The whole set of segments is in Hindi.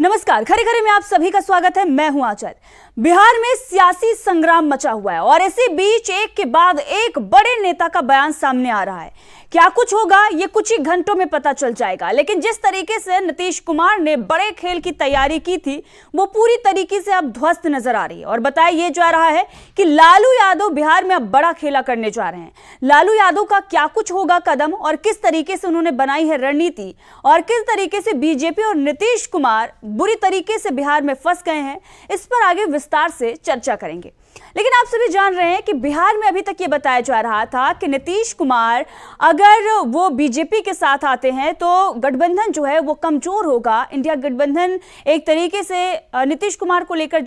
नमस्कार खरे खरे में आप सभी का स्वागत है मैं हूं आचार्य बिहार में सियासी संग्राम मचा हुआ है और इसी बीच एक के बाद एक बड़े नेता का बयान सामने आ रहा है क्या कुछ होगा ये कुछ ही घंटों में पता चल जाएगा लेकिन जिस तरीके से नीतीश कुमार ने बड़े खेल की तैयारी की थी वो पूरी तरीके से अब ध्वस्त नजर आ रही है और बताया ये जा रहा है कि लालू यादव बिहार में अब बड़ा खेला करने जा रहे हैं लालू यादव का क्या कुछ होगा कदम और किस तरीके से उन्होंने बनाई है रणनीति और किस तरीके से बीजेपी और नीतीश कुमार बुरी तरीके से बिहार में फंस गए हैं इस पर आगे विस्तार से चर्चा करेंगे लेकिन आप सभी जान रहे हैं कि बिहार में अभी तक ये बताया जा रहा था कि नीतीश कुमार अगर वो बीजेपी के साथ आते हैं तो गठबंधन जो है वो कमजोर होगा इंडिया गठबंधन एक तरीके से नीतीश कुमार को लेकर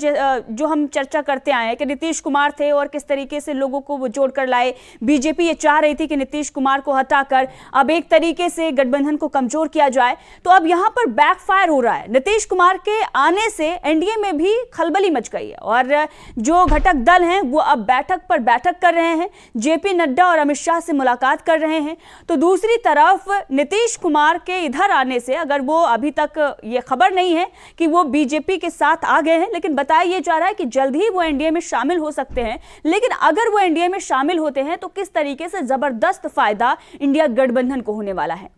जो हम चर्चा करते आए हैं कि नीतीश कुमार थे और किस तरीके से लोगों को वो जोड़कर लाए बीजेपी ये चाह रही थी कि नीतीश कुमार को हटाकर अब एक तरीके से गठबंधन को कमजोर किया जाए तो अब यहाँ पर बैकफायर हो रहा है नीतीश कुमार के आने से एनडीए में भी खलबली मच गई है और जो घटक घटक दल हैं वो अब बैठक पर बैठक कर रहे हैं जेपी नड्डा और अमित शाह से मुलाकात कर रहे हैं तो दूसरी तरफ नीतीश कुमार के इधर आने से अगर वो अभी तक ये खबर नहीं है कि वो बीजेपी के साथ आ गए हैं लेकिन बताया ये जा रहा है कि जल्द ही वो एनडीए में शामिल हो सकते हैं लेकिन अगर वो एनडीए में शामिल होते हैं तो किस तरीके से ज़बरदस्त फ़ायदा इंडिया गठबंधन को होने वाला है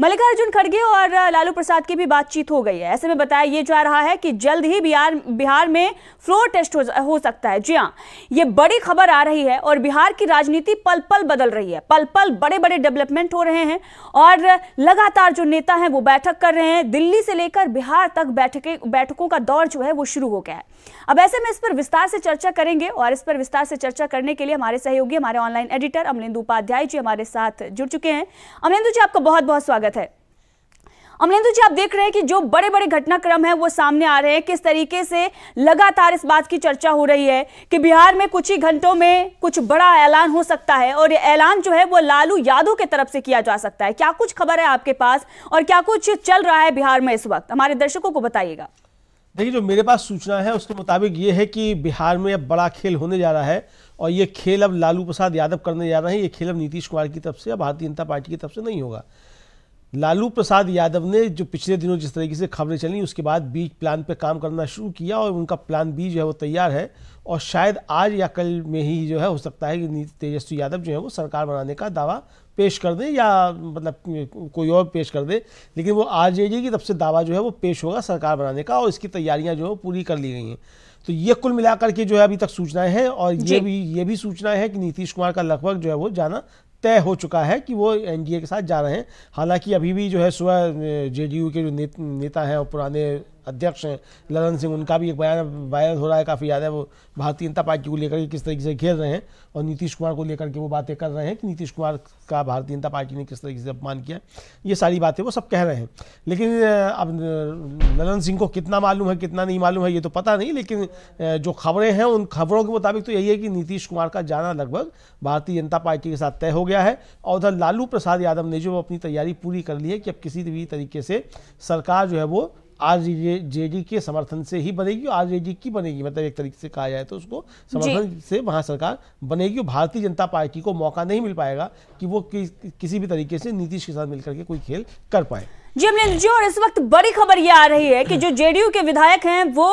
मल्लिकार्जुन खड़गे और लालू प्रसाद की भी बातचीत हो गई है ऐसे में बताया ये जा रहा है कि जल्द ही बिहार बिहार में फ्लोर टेस्ट हो, हो सकता है जी हाँ ये बड़ी खबर आ रही है और बिहार की राजनीति पल पल बदल रही है पल पल बड़े बड़े डेवलपमेंट हो रहे हैं और लगातार जो नेता हैं वो बैठक कर रहे हैं दिल्ली से लेकर बिहार तक बैठकें बैठकों का दौर जो है वो शुरू हो गया है अब ऐसे में इस पर विस्तार से चर्चा करेंगे और इस पर विस्तार से चर्चा करने के लिए हमारे सहयोगी हमारे ऑनलाइन एडिटर अमलेंदु उपाध्याय जी हमारे साथ जुड़ चुके हैं अमलेंदु जी आपका बहुत बहुत स्वागत है अमलेंदु जी आप देख रहे हैं कि जो बड़े बड़े घटनाक्रम है वो सामने आ रहे हैं किस तरीके से लगातार इस बात की चर्चा हो रही है कि बिहार में कुछ ही घंटों में कुछ बड़ा ऐलान हो सकता है और ये ऐलान जो है वो लालू यादव के तरफ से किया जा सकता है क्या कुछ खबर है आपके पास और क्या कुछ चल रहा है बिहार में इस वक्त हमारे दर्शकों को बताइएगा देखिए जो मेरे पास सूचना है उसके मुताबिक ये है कि बिहार में अब बड़ा खेल होने जा रहा है और ये खेल अब लालू प्रसाद यादव करने जा रहे हैं ये खेल अब नीतीश कुमार की तरफ से या भारतीय जनता पार्टी की तरफ से नहीं होगा लालू प्रसाद यादव ने जो पिछले दिनों जिस तरीके से खबरें चली उसके बाद बीज प्लान पर काम करना शुरू किया और उनका प्लान बी जो है वो तैयार है और शायद आज या कल में ही जो है हो सकता है कि तेजस्वी यादव जो है वो सरकार बनाने का दावा पेश कर दें या मतलब कोई और पेश कर दे लेकिन वो आर जे की तरफ से दावा जो है वो पेश होगा सरकार बनाने का और इसकी तैयारियाँ जो है पूरी कर ली गई हैं तो ये कुल मिलाकर के जो है अभी तक सूचनाएं हैं और ये भी ये भी सूचनाएं हैं कि नीतीश कुमार का लगभग जो है वो जाना तय हो चुका है कि वो एनडीए के साथ जा रहे हैं हालांकि अभी भी जो है सुबह जेडीयू के जो नेता हैं और पुराने अध्यक्ष हैं ललन सिंह उनका भी एक बयान वायरल हो रहा है काफ़ी ज़्यादा वो भारतीय जनता पार्टी को लेकर के किस तरीके से घेर रहे हैं और नीतीश कुमार को लेकर के वो बातें कर रहे हैं कि नीतीश कुमार का भारतीय जनता पार्टी ने किस तरीके से अपमान किया ये सारी बातें वो सब कह रहे हैं लेकिन अब ललन सिंह को कितना मालूम है कितना नहीं मालूम है ये तो पता नहीं लेकिन जो खबरें हैं उन खबरों के मुताबिक तो यही है कि नीतीश कुमार का जाना लगभग भारतीय जनता पार्टी के साथ तय हो गया है और उधर लालू प्रसाद यादव ने जो अपनी तैयारी पूरी कर ली है कि अब किसी भी तरीके से सरकार जो है वो आर जे के समर्थन से ही बनेगी आर जे की बनेगी मतलब एक तरीके से कहा जाए तो उसको समर्थन से वहाँ सरकार बनेगी भारतीय जनता पार्टी को मौका नहीं मिल पाएगा कि वो कि, किसी भी तरीके से नीतीश के साथ मिलकर के कोई खेल कर पाए जी हमने जी और इस वक्त बड़ी खबर ये आ रही है कि जो जेडीयू के विधायक हैं वो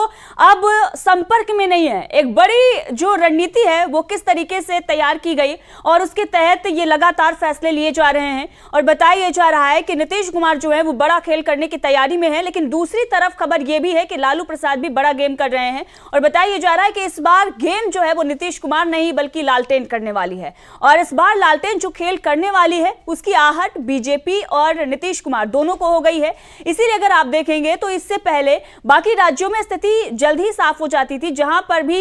अब संपर्क में नहीं है एक बड़ी जो रणनीति है वो किस तरीके से तैयार की गई और उसके तहत ये लगातार फैसले लिए जा रहे हैं और बताया जा रहा है कि नीतीश कुमार जो है वो बड़ा खेल करने की तैयारी में है लेकिन दूसरी तरफ खबर ये भी है कि लालू प्रसाद भी बड़ा गेम कर रहे हैं और बताया जा रहा है कि इस बार गेम जो है वो नीतीश कुमार नहीं बल्कि लालटेन करने वाली है और इस बार लालटेन जो खेल करने वाली है उसकी आहट बीजेपी और नीतीश कुमार दोनों को हो गई है इसीलिए अगर आप देखेंगे तो इससे पहले बाकी राज्यों में स्थिति जल्द ही साफ हो जाती थी जहां पर भी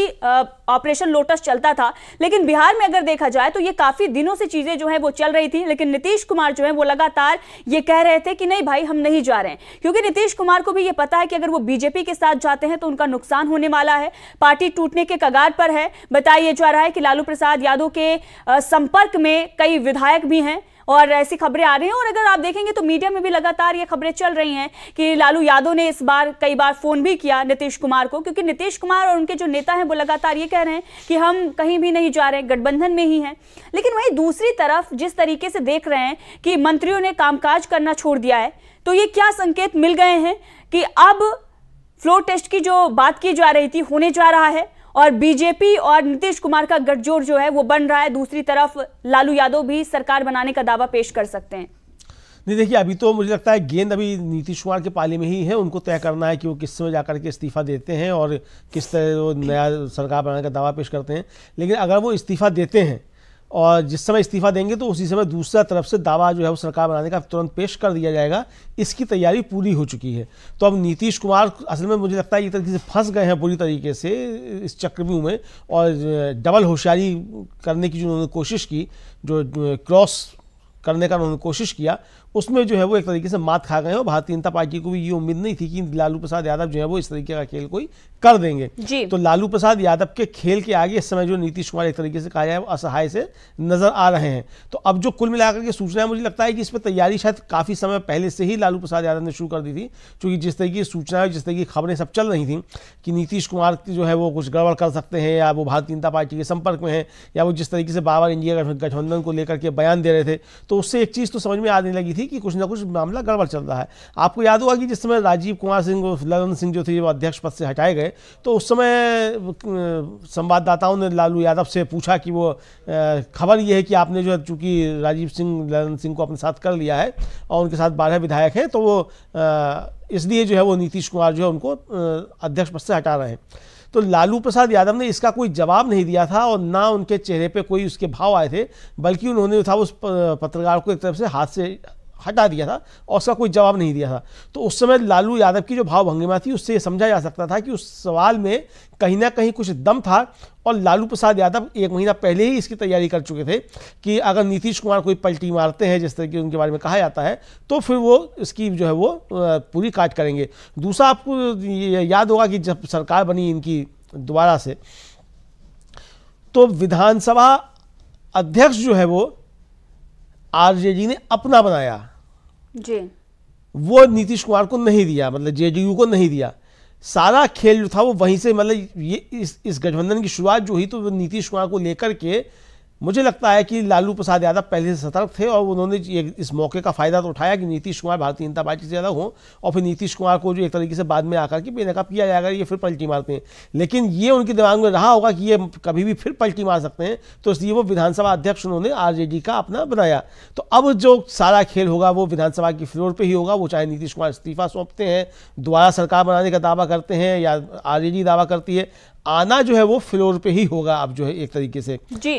ऑपरेशन लोटस चलता था लेकिन बिहार में अगर देखा जाए तो ये काफी दिनों से चीजें जो है वो चल रही थी लेकिन नीतीश कुमार जो है वो लगातार ये कह रहे थे कि नहीं भाई हम नहीं जा रहे हैं क्योंकि नीतीश कुमार को भी ये पता है कि अगर वो बीजेपी के साथ जाते हैं तो उनका नुकसान होने वाला है पार्टी टूटने के कगार पर है बताया जा रहा है कि लालू प्रसाद यादव के संपर्क में कई विधायक भी हैं और ऐसी खबरें आ रही हैं और अगर आप देखेंगे तो मीडिया में भी लगातार ये खबरें चल रही हैं कि लालू यादव ने इस बार कई बार फोन भी किया नीतीश कुमार को क्योंकि नीतीश कुमार और उनके जो नेता हैं वो लगातार ये कह रहे हैं कि हम कहीं भी नहीं जा रहे हैं गठबंधन में ही हैं लेकिन वहीं दूसरी तरफ जिस तरीके से देख रहे हैं कि मंत्रियों ने कामकाज करना छोड़ दिया है तो ये क्या संकेत मिल गए हैं कि अब फ्लोर टेस्ट की जो बात की जा रही थी होने जा रहा है और बीजेपी और नीतीश कुमार का गठजोड़ जो है वो बन रहा है दूसरी तरफ लालू यादव भी सरकार बनाने का दावा पेश कर सकते हैं नहीं देखिए अभी तो मुझे लगता है गेंद अभी नीतीश कुमार के पाले में ही है उनको तय करना है कि वो किस समय जाकर के इस्तीफा देते हैं और किस तरह वो नया सरकार बनाने का दावा पेश करते हैं लेकिन अगर वो इस्तीफा देते हैं और जिस समय इस्तीफा देंगे तो उसी समय दूसरा तरफ से दावा जो है वो सरकार बनाने का तुरंत पेश कर दिया जाएगा इसकी तैयारी पूरी हो चुकी है तो अब नीतीश कुमार असल में मुझे लगता है एक तरीके से फंस गए हैं पूरी तरीके से इस चक्रव्यूह में और डबल होशियारी करने की जो उन्होंने कोशिश की जो क्रॉस करने का उन्होंने कोशिश किया उसमें जो है वो एक तरीके से मात खा गए और भारतीय जनता पार्टी को भी ये उम्मीद नहीं थी कि लालू प्रसाद यादव जो है वो इस तरीके का खेल कोई कर देंगे जी। तो लालू प्रसाद यादव के खेल के आगे इस समय जो नीतीश कुमार एक तरीके से कहा जाए असहाय से नजर आ रहे हैं तो अब जो कुल मिलाकर के सूचना है मुझे लगता है कि इस पर तैयारी शायद काफ़ी समय पहले से ही लालू प्रसाद यादव ने शुरू कर दी थी क्योंकि जिस तरीके की सूचना जिस तरीके की खबरें सब चल रही थी कि नीतीश कुमार जो है वो कुछ गड़बड़ कर सकते हैं या वो भारतीय जनता पार्टी के संपर्क में है या वो जिस तरीके से बाबर इंडिया गठबंधन को लेकर के बयान दे रहे थे तो उससे एक चीज़ तो समझ में आने लगी थी कि कुछ ना कुछ मामला गड़बड़ चल रहा है आपको याद होगा कि जिस समय राजीव कुमार सिंह और ललन सिंह जो थे वो अध्यक्ष पद से हटाए गए तो उस समय संवाददाताओं ने लालू यादव से पूछा कि वो खबर ये है कि आपने जो है चूँकि राजीव सिंह ललन सिंह को अपने साथ कर लिया है और उनके साथ बारह विधायक हैं तो वो इसलिए जो है वो नीतीश कुमार जो है उनको अध्यक्ष पद से हटा रहे हैं तो लालू प्रसाद यादव ने इसका कोई जवाब नहीं दिया था और ना उनके चेहरे पे कोई उसके भाव आए थे बल्कि उन्होंने था उस पत्रकार को एक तरफ से हाथ से हटा दिया था और उसका कोई जवाब नहीं दिया था तो उस समय लालू यादव की जो भावभंगिमा थी उससे समझा जा सकता था कि उस सवाल में कहीं ना कहीं कुछ दम था और लालू प्रसाद यादव एक महीना पहले ही इसकी तैयारी कर चुके थे कि अगर नीतीश कुमार कोई पलटी मारते हैं जिस तरह की उनके बारे में कहा जाता है तो फिर वो इसकी जो है वो पूरी काट करेंगे दूसरा आपको याद होगा कि जब सरकार बनी इनकी दोबारा से तो विधानसभा अध्यक्ष जो है वो आरजेडी ने अपना बनाया जी वो नीतीश कुमार को नहीं दिया मतलब जेडीयू को नहीं दिया सारा खेल जो था वो वहीं से मतलब ये इस इस गठबंधन की शुरुआत जो हुई तो नीतीश कुमार को लेकर के मुझे लगता है कि लालू प्रसाद यादव पहले से सतर्क थे और उन्होंने ये इस मौके का फायदा तो उठाया कि नीतीश कुमार भारतीय जनता पार्टी से ज़्यादा हो और फिर नीतीश कुमार को जो एक तरीके से बाद में आकर के बेनकाब किया जाएगा ये फिर पलटी मारते हैं लेकिन ये उनके दिमाग में रहा होगा कि ये कभी भी फिर पलटी मार सकते हैं तो इसलिए वो विधानसभा अध्यक्ष उन्होंने आर का अपना बनाया तो अब जो सारा खेल होगा वो विधानसभा की फ्लोर पर ही होगा वो चाहे नीतीश कुमार इस्तीफा सौंपते हैं दोबारा सरकार बनाने का दावा करते हैं या आर दावा करती है आना जो है वो फ्लोर पे ही होगा अब जो है एक तरीके से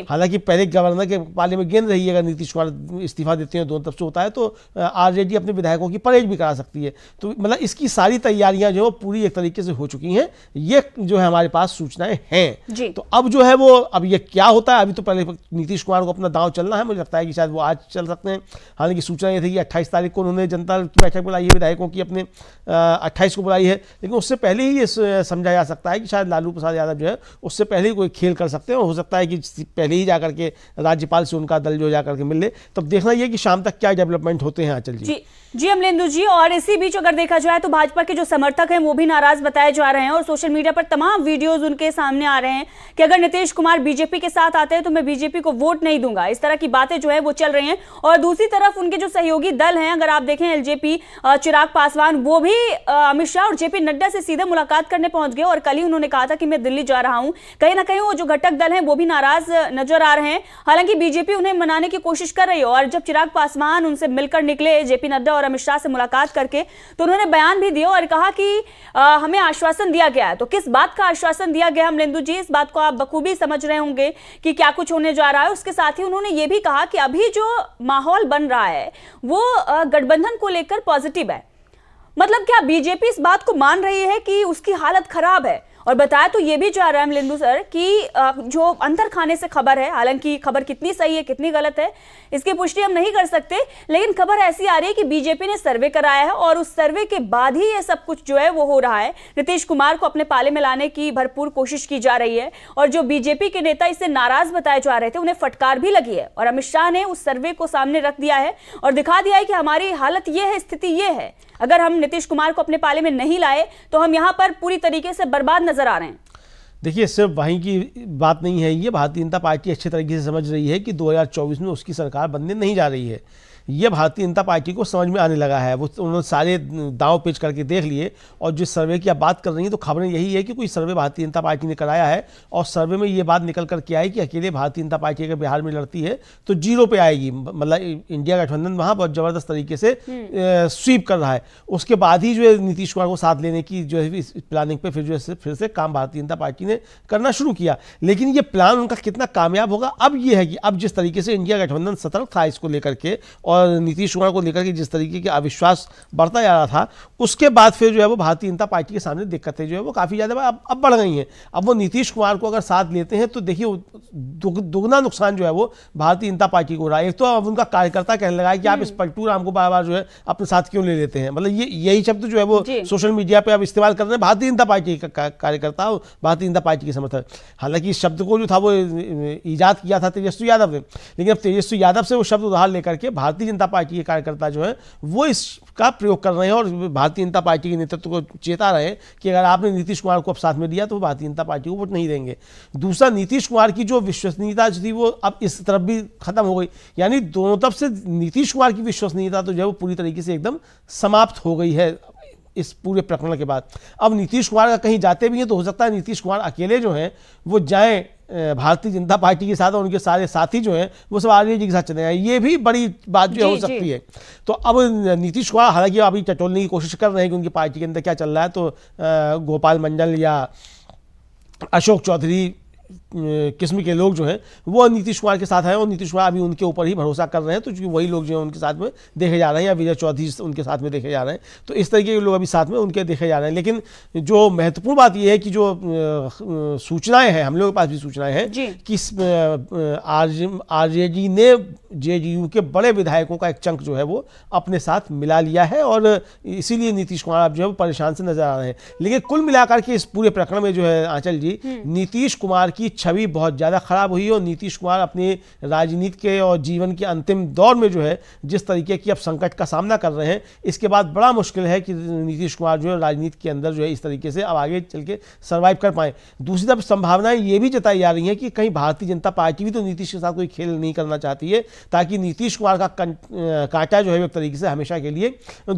हालांकि पहले गवर्नर के पाले में गेंद रही है अगर नीतीश कुमार इस्तीफा देते हैं दोनों तरफ से होता है तो आरजेडी अपने विधायकों की परेड भी करा सकती है तो मतलब इसकी सारी तैयारियां जो है पूरी एक तरीके से हो चुकी हैं ये जो है हमारे पास सूचनाएं हैं तो अब जो है वो अब ये क्या होता है अभी तो पहले नीतीश कुमार को अपना दाव चलना है मुझे लगता है कि शायद वो आज चल सकते हैं हालांकि सूचना ये थी कि अट्ठाईस तारीख को उन्होंने जनता की बैठक बुलाई है विधायकों की अपने अट्ठाईस को बुलाई है लेकिन उससे पहले ही ये समझा जा सकता है कि शायद लालू प्रसाद रामकृपाल यादव जो है उससे पहले ही कोई खेल कर सकते हैं हो सकता है कि पहले ही जाकर के राज्यपाल से उनका दल जो जाकर के मिल ले तब देखना यह कि शाम तक क्या डेवलपमेंट होते हैं आंचल जी, जी। जी अमलेंदु जी और इसी बीच अगर देखा जाए तो भाजपा के जो समर्थक हैं वो भी नाराज बताए जा रहे हैं और सोशल मीडिया पर तमाम वीडियोस उनके सामने आ रहे हैं कि अगर नीतीश कुमार बीजेपी के साथ आते हैं तो मैं बीजेपी को वोट नहीं दूंगा इस तरह की बातें जो है वो चल रही हैं और दूसरी तरफ उनके जो सहयोगी दल हैं अगर आप देखें एलजेपी चिराग पासवान वो भी अमित शाह और जेपी नड्डा से सीधे मुलाकात करने पहुंच गए और कल ही उन्होंने कहा था कि मैं दिल्ली जा रहा हूँ कहीं ना कहीं वो जो घटक दल है वो भी नाराज नजर आ रहे हैं हालांकि बीजेपी उन्हें मनाने की कोशिश कर रही है और जब चिराग पासवान उनसे मिलकर निकले जेपी नड्डा और और अमित शाह से मुलाकात करके तो उन्होंने बयान भी दिया और कहा कि आ, हमें आश्वासन दिया गया है तो किस बात का आश्वासन दिया गया अमलेंदु जी इस बात को आप बखूबी समझ रहे होंगे कि क्या कुछ होने जा रहा है उसके साथ ही उन्होंने ये भी कहा कि अभी जो माहौल बन रहा है वो गठबंधन को लेकर पॉजिटिव है मतलब क्या बीजेपी इस बात को मान रही है कि उसकी हालत खराब है और बताया तो ये भी जा रहा है लिंदू सर कि जो अंतर खाने से खबर है हालांकि खबर कितनी सही है कितनी गलत है इसकी पुष्टि हम नहीं कर सकते लेकिन खबर ऐसी आ रही है कि बीजेपी ने सर्वे कराया है और उस सर्वे के बाद ही ये सब कुछ जो है वो हो रहा है नीतीश कुमार को अपने पाले में लाने की भरपूर कोशिश की जा रही है और जो बीजेपी के नेता इससे नाराज बताए जा रहे थे उन्हें फटकार भी लगी है और अमित शाह ने उस सर्वे को सामने रख दिया है और दिखा दिया है कि हमारी हालत ये है स्थिति ये है अगर हम नीतीश कुमार को अपने पाले में नहीं लाए तो हम यहाँ पर पूरी तरीके से बर्बाद नजर आ रहे हैं देखिए सिर्फ वहीं की बात नहीं है ये भारतीय जनता पार्टी अच्छे तरीके से समझ रही है कि 2024 में उसकी सरकार बनने नहीं जा रही है ये भारतीय जनता पार्टी को समझ में आने लगा है वो तो उन्होंने सारे दांव पेच करके देख लिए और जिस सर्वे की आप बात कर रही हैं तो खबरें यही है कि कोई सर्वे भारतीय जनता पार्टी ने कराया है और सर्वे में ये बात निकल करके आई कि अकेले भारतीय जनता पार्टी अगर बिहार में लड़ती है तो जीरो पे आएगी मतलब इंडिया गठबंधन वहाँ बहुत ज़बरदस्त तरीके से हम्म। स्वीप कर रहा है उसके बाद ही जो है नीतीश कुमार को साथ लेने की जो है इस प्लानिंग पर फिर जो है फिर से काम भारतीय जनता पार्टी ने करना शुरू किया लेकिन ये प्लान उनका कितना कामयाब होगा अब ये है कि अब जिस तरीके से इंडिया गठबंधन सतर्क था इसको लेकर के और और नीतीश कुमार को लेकर के जिस तरीके का अविश्वास बढ़ता जा रहा था उसके बाद फिर जो है वो भारतीय जनता पार्टी के सामने दिक्कतें जो है वो काफ़ी ज़्यादा अब अब बढ़ गई हैं अब वो नीतीश कुमार को अगर साथ लेते हैं तो देखिए दुगना नुकसान जो है वो भारतीय जनता पार्टी को रहा एक तो अब उनका कार्यकर्ता कहने लगा कि आप हम्म। इस पलटू राम को बार बार जो है अपने साथ क्यों ले लेते हैं मतलब ये यही शब्द जो है वो सोशल मीडिया पर अब इस्तेमाल कर रहे हैं भारतीय जनता पार्टी का कार्यकर्ता और भारतीय जनता पार्टी के समर्थक हालांकि इस शब्द को जो था वो ईजाद किया था तेजस्वी यादव ने लेकिन अब तेजस्वी यादव से वो शब्द उधार लेकर के भारतीय भारतीय जनता पार्टी के कार्यकर्ता जो है वो इसका प्रयोग कर रहे हैं और भारतीय जनता पार्टी के नेतृत्व को चेता रहे कि अगर आपने नीतीश कुमार को अब साथ में लिया तो भारतीय जनता पार्टी को वोट नहीं देंगे दूसरा नीतीश कुमार की जो विश्वसनीयता थी वो अब इस तरफ भी खत्म हो गई यानी दोनों तरफ से नीतीश कुमार की विश्वसनीयता तो जो है वो पूरी तरीके से एकदम समाप्त हो गई है इस पूरे प्रकरण के बाद अब नीतीश कुमार का कहीं जाते भी हैं तो हो सकता है नीतीश कुमार अकेले जो हैं वो जाएं भारतीय जनता पार्टी के साथ और उनके सारे साथी जो हैं वो सब आर जी के साथ चले हैं ये भी बड़ी बात जो हो सकती है तो अब नीतीश कुमार हालांकि अभी टटोलने की कोशिश कर रहे हैं कि उनकी पार्टी के अंदर क्या चल रहा है तो गोपाल मंडल या अशोक चौधरी किस्म के लोग जो हैं वो नीतीश कुमार के साथ हैं और नीतीश कुमार अभी उनके ऊपर ही भरोसा कर रहे हैं तो चूँकि वही लोग जो है उनके साथ में देखे जा रहे हैं या विजय चौधरी उनके साथ में देखे जा रहे हैं तो इस तरीके के लोग अभी साथ में उनके देखे जा रहे हैं लेकिन जो महत्वपूर्ण बात यह है कि जो सूचनाएं हैं हम लोगों के पास भी सूचनाएं हैं कि आर जे डी ने जे के बड़े विधायकों का एक चंक जो है वो अपने साथ मिला लिया है और इसीलिए नीतीश कुमार अब जो है वो परेशान से नजर आ रहे हैं लेकिन कुल मिलाकर के इस पूरे प्रकरण में जो है आंचल जी हम्म। नीतीश कुमार की छवि बहुत ज़्यादा ख़राब हुई है और नीतीश कुमार अपने राजनीति के और जीवन के अंतिम दौर में जो है जिस तरीके की अब संकट का सामना कर रहे हैं इसके बाद बड़ा मुश्किल है कि नीतीश कुमार जो है राजनीति के अंदर जो है इस तरीके से अब आगे चल के सर्वाइव कर पाएँ दूसरी तरफ संभावनाएं ये भी जताई जा रही हैं कि कहीं भारतीय जनता पार्टी भी तो नीतीश के साथ कोई खेल नहीं करना चाहती है ताकि नीतीश कुमार का कांटा जो है एक तरीके से हमेशा के लिए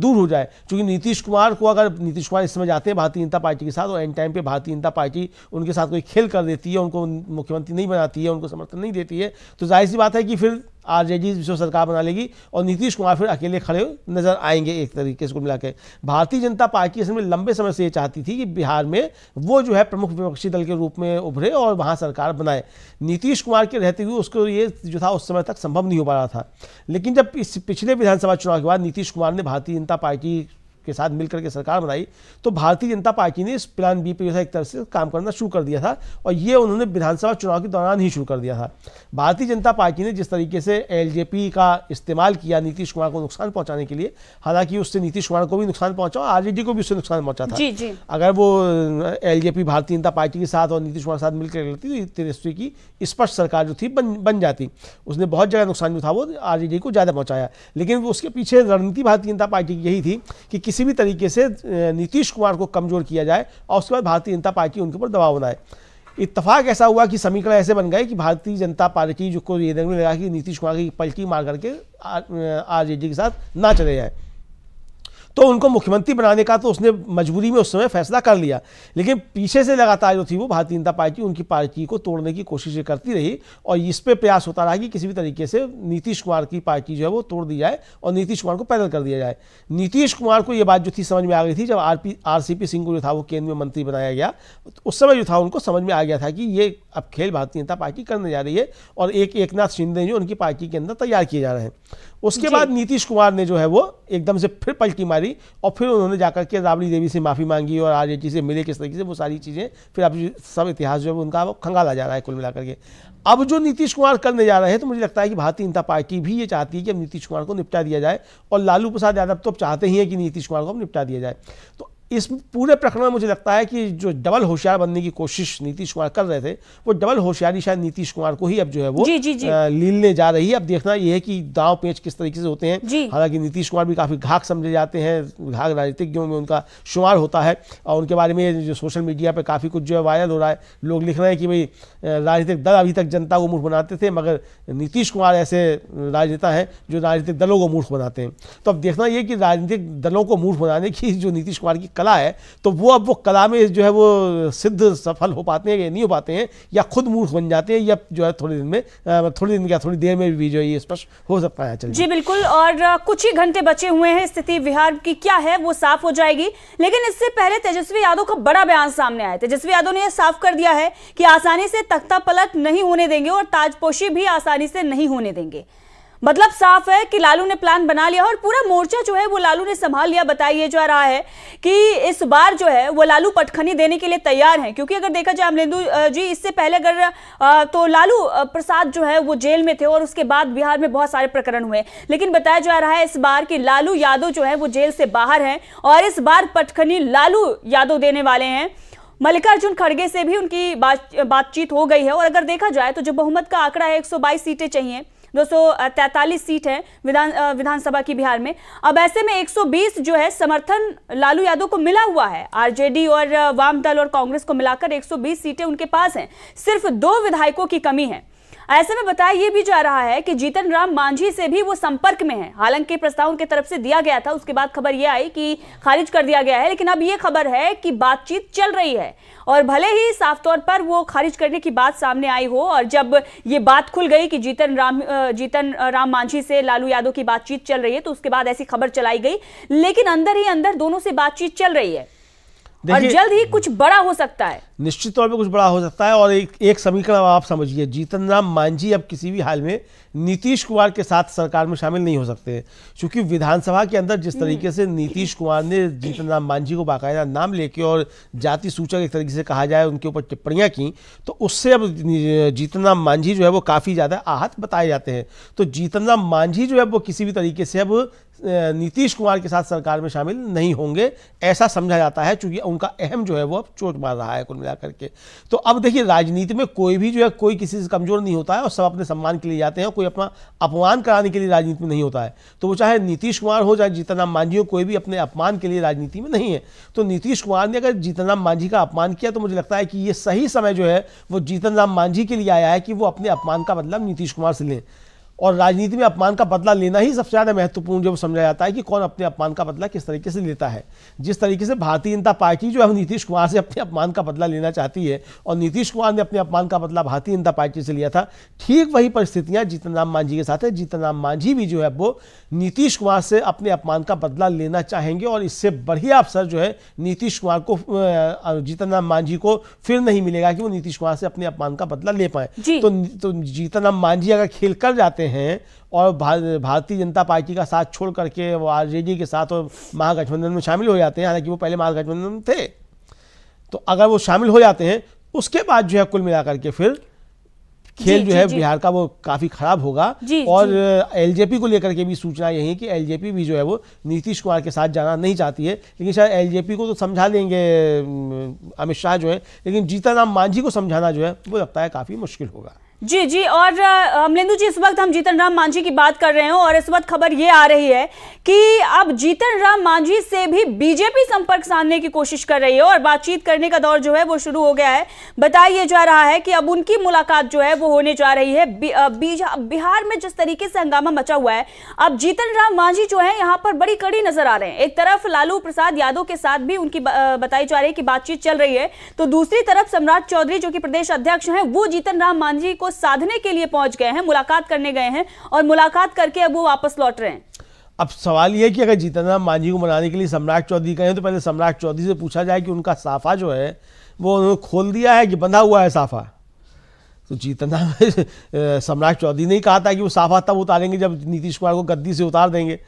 दूर हो जाए चूँकि नीतीश कुमार को अगर नीतीश कुमार इस समय जाते हैं भारतीय जनता पार्टी के साथ और एंड टाइम पर भारतीय जनता पार्टी उनके साथ कोई खेल कर देती है उनको मुख्यमंत्री नहीं बनाती है उनको समर्थन नहीं देती है तो जाहिर सी बात है कि फिर आरजेडी विश्व सरकार बना लेगी और नीतीश कुमार फिर अकेले खड़े नजर आएंगे एक तरीके से कुल मिला भारतीय जनता पार्टी असल में लंबे समय से ये चाहती थी कि बिहार में वो जो है प्रमुख विपक्षी दल के रूप में उभरे और वहाँ सरकार बनाए नीतीश कुमार के रहते हुए उसको ये जो था उस समय तक संभव नहीं हो पा रहा था लेकिन जब इस पिछले विधानसभा चुनाव के बाद नीतीश कुमार ने भारतीय जनता पार्टी के साथ मिलकर के सरकार बनाई तो भारतीय जनता पार्टी ने इस प्लान बी पे जो एक तरह से काम करना शुरू कर दिया था और ये उन्होंने विधानसभा चुनाव के दौरान ही शुरू कर दिया था भारतीय जनता पार्टी ने जिस तरीके से एल का इस्तेमाल किया नीतीश कुमार को नुकसान पहुंचाने के लिए हालांकि उससे नीतीश कुमार को भी नुकसान पहुंचा और आरजेडी को भी उससे नुकसान पहुंचा था जी, जी। अगर वो एल भारतीय जनता पार्टी के साथ और नीतीश कुमार के साथ मिलकर लड़ती तो तेजस्वी की स्पष्ट सरकार जो थी बन बन जाती उसने बहुत ज्यादा नुकसान जो था वो आरजेडी को ज़्यादा पहुंचाया लेकिन उसके पीछे रणनीति भारतीय जनता पार्टी की यही थी कि किसी किसी भी तरीके से नीतीश कुमार को कमज़ोर किया जाए और उसके बाद भारतीय जनता पार्टी उनके ऊपर दबाव बनाए इतफाक ऐसा हुआ कि समीकरण ऐसे बन गए कि भारतीय जनता पार्टी जो को ये देखने लगा कि नीतीश कुमार की पलटी मार करके आर के साथ ना चले जाए तो उनको मुख्यमंत्री बनाने का तो उसने मजबूरी में उस समय फैसला कर लिया लेकिन पीछे से लगातार जो थी वो भारतीय जनता पार्टी उनकी पार्टी को तोड़ने की कोशिशें करती रही और इस पर प्रयास होता रहा कि किसी भी तरीके से नीतीश कुमार की पार्टी जो है वो तोड़ दी जाए और नीतीश कुमार को पैदल कर दिया जाए नीतीश कुमार को ये बात जो थी समझ में आ गई थी जब R P R C P Singh को जो था वो केंद्र में मंत्री बनाया गया उस समय जो था उनको समझ में आ गया था कि ये अब खेल भारतीय जनता पार्टी करने जा रही है और एक एकनाथ शिंदे जो उनकी पार्टी के अंदर तैयार किए जा रहे हैं उसके बाद नीतीश कुमार ने जो है वो एकदम से फिर पलटी मारी और फिर उन्होंने जाकर के राबड़ी देवी से माफ़ी मांगी और आर से मिले किस तरीके से वो सारी चीज़ें फिर आप सब इतिहास जो है उनका वो खंगाला जा रहा है कुल मिलाकर के अब जो नीतीश कुमार करने जा रहे हैं तो मुझे लगता है कि भारतीय जनता पार्टी भी ये चाहती है कि अब नीतीश कुमार को निपटा दिया जाए और लालू प्रसाद यादव तो अब चाहते ही हैं कि नीतीश कुमार को अब निपटा दिया जाए तो इस पूरे प्रकरण में मुझे लगता है कि जो डबल होशियार बनने की कोशिश नीतीश कुमार कर रहे थे वो डबल होशियारी शायद नीतीश कुमार को ही अब जो है वो जी, जी, जी. लीलने जा रही है अब देखना ये है कि दाव पेच किस तरीके से होते हैं हालांकि नीतीश कुमार भी काफ़ी घाक समझे जाते हैं घाक राजनीतिज्ञों में उनका शुमार होता है और उनके बारे में जो सोशल मीडिया पर काफ़ी कुछ जो है वायरल हो रहा है लोग लिख रहे हैं कि भाई राजनीतिक दल अभी तक जनता को मूर्ख बनाते थे मगर नीतीश कुमार ऐसे राजनेता हैं जो राजनीतिक दलों को मूर्ख बनाते हैं तो अब देखना यह कि राजनीतिक दलों को मूर्ख बनाने की जो नीतीश कुमार की कला है तो वो अब वो कला में जो है वो सिद्ध सफल हो पाते हैं या नहीं हो पाते हैं या खुद मूर्ख बन जाते हैं या जो है थोड़ी दिन में थोड़ी दिन या थोड़ी देर में भी जो है ये स्पष्ट हो सकता है जी बिल्कुल और कुछ ही घंटे बचे हुए हैं स्थिति बिहार की क्या है वो साफ हो जाएगी लेकिन इससे पहले तेजस्वी यादव का बड़ा बयान सामने आया तेजस्वी यादव ने यह साफ कर दिया है कि आसानी से तख्ता पलट नहीं होने देंगे और ताजपोशी भी आसानी से नहीं होने देंगे मतलब साफ है कि लालू ने प्लान बना लिया और पूरा मोर्चा जो है वो लालू ने संभाल लिया बताया जा रहा है कि इस बार जो है वो लालू पटखनी देने के लिए तैयार हैं क्योंकि अगर देखा जाए अमलेंदु जी इससे पहले अगर तो लालू प्रसाद जो है वो जेल में थे और उसके बाद बिहार में बहुत सारे प्रकरण हुए लेकिन बताया जा रहा है इस बार की लालू यादव जो है वो जेल से बाहर है और इस बार पटखनी लालू यादव देने वाले हैं मल्लिकार्जुन खड़गे से भी उनकी बातचीत हो गई है और अगर देखा जाए तो जो बहुमत का आंकड़ा है एक सीटें चाहिए दो सीट है विधान विधानसभा की बिहार में अब ऐसे में 120 जो है समर्थन लालू यादव को मिला हुआ है आरजेडी और वाम दल और कांग्रेस को मिलाकर 120 सीटें उनके पास हैं सिर्फ दो विधायकों की कमी है ऐसे में बताया ये भी जा रहा है कि जीतन राम मांझी से भी वो संपर्क में है हालांकि प्रस्ताव उनके तरफ से दिया गया था उसके बाद खबर ये आई कि खारिज कर दिया गया है लेकिन अब ये खबर है कि बातचीत चल रही है और भले ही साफ तौर पर वो खारिज करने की बात सामने आई हो और जब ये बात खुल गई कि जीतन राम जीतन राम मांझी से लालू यादव की बातचीत चल रही है तो उसके बाद ऐसी खबर चलाई गई लेकिन अंदर ही अंदर दोनों से बातचीत चल रही है और जल्द ही कुछ बड़ा हो सकता है निश्चित तौर पे कुछ बड़ा हो सकता है और एक एक समीकरण आप समझिए जीतन राम मांझी अब किसी भी हाल में नीतीश कुमार के साथ सरकार में शामिल नहीं हो सकते क्योंकि विधानसभा के अंदर जिस हम्म। तरीके से नीतीश कुमार ने जीतन राम मांझी को बाकायदा नाम लेके और जाति सूचक एक तरीके से कहा जाए उनके ऊपर टिप्पणियाँ की तो उससे अब जीतन राम मांझी जो है वो काफ़ी ज़्यादा आहत बताए जाते हैं तो जीतन राम मांझी जो है वो किसी भी तरीके से अब नीतीश कुमार के साथ सरकार में शामिल नहीं होंगे ऐसा समझा जाता है चूंकि उनका अहम जो है वो अब चोट मार रहा है कुल मिलाकर के तो अब देखिए राजनीति में कोई भी जो है कोई किसी से कमजोर नहीं होता है और सब अपने सम्मान के लिए जाते हैं कोई अपना अपमान कराने के लिए राजनीति में नहीं होता है तो वो चाहे नीतीश कुमार हो चाहे जीतनराम मांझी हो कोई भी अपने अपमान के लिए राजनीति में नहीं है तो नीतीश कुमार ने अगर जीतनराम मांझी का अपमान किया तो मुझे लगता है कि ये सही समय जो है वो जीतन राम मांझी के लिए आया है कि वो अपने अपमान का मतलब नीतीश कुमार से लें और राजनीति में अपमान का बदला लेना ही सबसे ज़्यादा महत्वपूर्ण जो समझा जाता है कि कौन अपने अपमान का बदला किस तरीके से लेता है जिस तरीके से भारतीय जनता पार्टी जो है नीतीश कुमार से अपने अपमान का बदला लेना चाहती है और नीतीश कुमार ने अपने अपमान का बदला भारतीय जनता पार्टी से लिया था ठीक वही परिस्थितियां जीतन राम मांझी के साथ है जीतन राम मांझी भी जो है वो नीतीश कुमार से अपने अपमान का बदला लेना चाहेंगे और इससे बढ़िया अवसर जो है नीतीश कुमार को जीतन राम मांझी को फिर नहीं मिलेगा कि वो नीतीश कुमार से अपने अपमान का बदला ले पाए तो, तो जीतन राम मांझी अगर खेल कर जाते करते हैं और भा, भारतीय जनता पार्टी का साथ छोड़ करके वो आरजेडी के साथ और महागठबंधन में शामिल हो जाते हैं हालांकि वो पहले महागठबंधन में थे तो अगर वो शामिल हो जाते हैं उसके बाद जो है कुल मिलाकर के फिर खेल जी, जो जी, है बिहार का वो काफी खराब होगा जी, और एलजेपी को लेकर के भी सूचना यही है कि एलजेपी भी जो है वो नीतीश कुमार के साथ जाना नहीं चाहती है लेकिन शायद एलजेपी को तो समझा देंगे अमित शाह जो है लेकिन जीता राम मांझी को समझाना जो है वो लगता है काफी मुश्किल होगा जी जी और अमलेंदु जी इस वक्त हम जीतन राम मांझी की बात कर रहे हैं और इस वक्त खबर ये आ रही है कि अब जीतन राम मांझी से भी बीजेपी संपर्क साधने की कोशिश कर रही है और बातचीत करने का दौर जो है वो शुरू हो गया है बताया जा रहा है कि अब उनकी मुलाकात जो है वो होने जा रही है बिहार में जिस तरीके से हंगामा मचा हुआ है अब जीतन राम मांझी जो है यहाँ पर बड़ी कड़ी नजर आ रहे हैं एक तरफ लालू प्रसाद यादव के साथ भी उनकी बताई जा रही है कि बातचीत चल रही है तो दूसरी तरफ सम्राट चौधरी जो कि प्रदेश अध्यक्ष है वो जीतन राम मांझी को को साधने के लिए पहुंच गए हैं मुलाकात करने गए हैं और मुलाकात करके अब वो वापस लौट रहे हैं अब सवाल यह है कि अगर जीतन राम मांझी को मनाने के लिए सम्राट चौधरी गए तो पहले सम्राट चौधरी से पूछा जाए कि उनका साफा जो है वो उन्होंने खोल दिया है कि बंधा हुआ है साफा तो जीतन राम सम्राट चौधरी ने ही कहा था कि वो साफा तब उतारेंगे जब नीतीश कुमार को गद्दी से उतार देंगे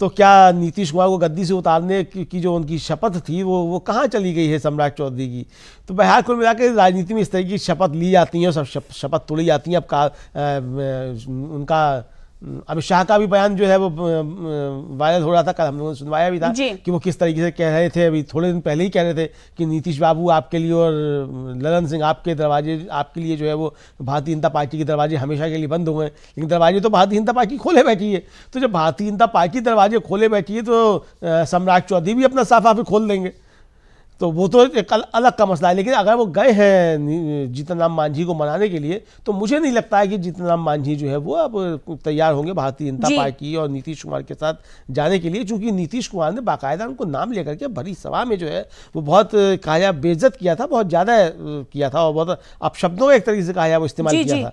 तो क्या नीतीश कुमार को गद्दी से उतारने की जो उनकी शपथ थी वो वो कहाँ चली गई है सम्राट चौधरी की तो बिहार कुल मिला के राजनीति में इस तरह की शपथ ली जाती है और सब शपथ तोड़ी जाती है अब का आ, उनका अमित शाह का भी बयान जो है वो वायरल हो रहा था कल हम लोगों ने सुनवाया भी था कि वो किस तरीके से कह रहे थे अभी थोड़े दिन पहले ही कह रहे थे कि नीतीश बाबू आपके लिए और ललन सिंह आपके दरवाजे आपके लिए जो है वो भारतीय जनता पार्टी के दरवाजे हमेशा के लिए बंद हो गए लेकिन दरवाजे तो भारतीय जनता पार्टी खोले बैठी है तो जब भारतीय जनता पार्टी दरवाजे खोले बैठी है तो सम्राट चौधरी भी अपना साफ आप खोल देंगे तो वो तो एक अलग का मसला है लेकिन अगर वो गए हैं जीतन राम मांझी को मनाने के लिए तो मुझे नहीं लगता है कि जीतन राम मांझी जो है वो अब तैयार होंगे भारतीय जनता पार्टी और नीतीश कुमार के साथ जाने के लिए चूंकि नीतीश कुमार ने बाकायदा उनको नाम लेकर के भरी सभा में जो है वो बहुत कहा बेइज्जत किया था बहुत ज़्यादा किया था और बहुत अपशब्दों एक तरीके से कहा वो इस्तेमाल किया था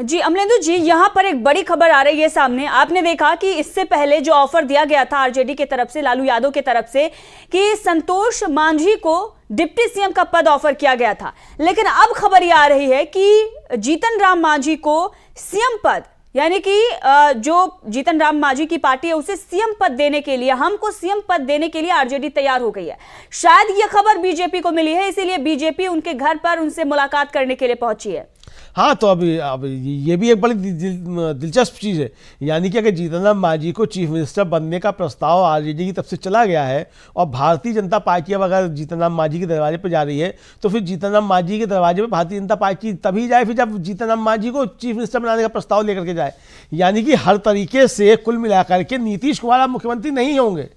जी अमलेंदु जी यहाँ पर एक बड़ी खबर आ रही है सामने आपने देखा कि इससे पहले जो ऑफर दिया गया था आरजेडी के तरफ से लालू यादव की तरफ से कि संतोष मांझी को डिप्टी सीएम का पद ऑफर किया गया था लेकिन अब खबर यह आ रही है कि जीतन राम मांझी को सीएम पद यानी कि जो जीतन राम मांझी की पार्टी है उसे सीएम पद देने के लिए हमको सीएम पद देने के लिए आरजेडी तैयार हो गई है शायद यह खबर बीजेपी को मिली है इसीलिए बीजेपी उनके घर पर उनसे मुलाकात करने के लिए पहुंची है हाँ तो अभी अब ये भी एक बड़ी दिल, दिलचस्प चीज़ है यानी कि अगर जीतन मांझी को चीफ मिनिस्टर बनने का प्रस्ताव आरजेडी की तरफ से चला गया है और भारतीय जनता पार्टी अब अगर जीतन मांझी के दरवाजे पर जा रही है तो फिर जीतन मांझी के दरवाजे पर भारतीय जनता पार्टी तभी जाए फिर जब जीतन मांझी को चीफ मिनिस्टर बनाने का प्रस्ताव लेकर के जाए यानी कि हर तरीके से कुल मिलाकर के नीतीश कुमार अब मुख्यमंत्री नहीं होंगे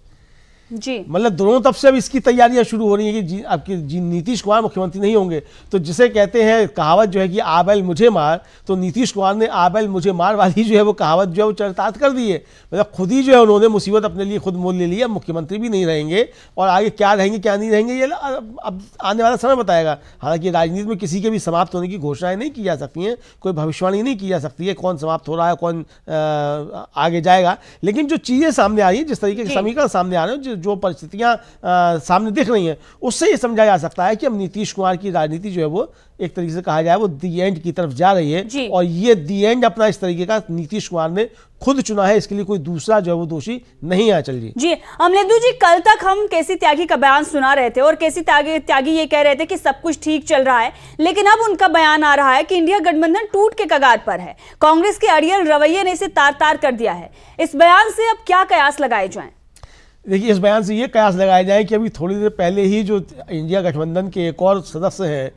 जी मतलब दोनों तरफ से अब इसकी तैयारियां शुरू हो रही है कि जी, आपके जी नीतीश कुमार मुख्यमंत्री नहीं होंगे तो जिसे कहते हैं कहावत जो है कि आबैल मुझे मार तो नीतीश कुमार ने आबैल मुझे मार वाली जो है वो कहावत जो है वो चरितार्थ कर दी है मतलब खुद ही जो है उन्होंने मुसीबत अपने लिए खुद मोल ले लिया मुख्यमंत्री भी नहीं रहेंगे और आगे क्या रहेंगे क्या नहीं रहेंगे ये अब आने वाला समय बताएगा हालांकि राजनीति में किसी के भी समाप्त होने की घोषणाएं नहीं की जा सकती हैं कोई भविष्यवाणी नहीं की जा सकती है कौन समाप्त हो रहा है कौन आगे जाएगा लेकिन जो चीज़ें सामने आ रही हैं जिस तरीके के समीकरण सामने आ रहे हैं जो परिस्थितियाँ सामने दिख रही हैं उससे ये समझा जा सकता है कि अब नीतीश कुमार की राजनीति जो है वो एक तरीके से कहा जाए वो दी एंड की तरफ जा रही है और ये दी एंड अपना इस तरीके का नीतीश कुमार ने खुद चुना है इसके लिए कोई दूसरा जो है वो दोषी नहीं आ चल रही जी अमलेंदु जी कल तक हम केसी त्यागी का बयान सुना रहे थे और केसी त्यागी त्यागी ये कह रहे थे कि सब कुछ ठीक चल रहा है लेकिन अब उनका बयान आ रहा है कि इंडिया गठबंधन टूट के कगार पर है कांग्रेस के अड़ियल रवैये ने इसे तार तार कर दिया है इस बयान से अब क्या कयास लगाए जाए देखिए इस बयान से ये कयास लगाया जाए कि अभी थोड़ी देर पहले ही जो इंडिया गठबंधन के एक और सदस्य हैं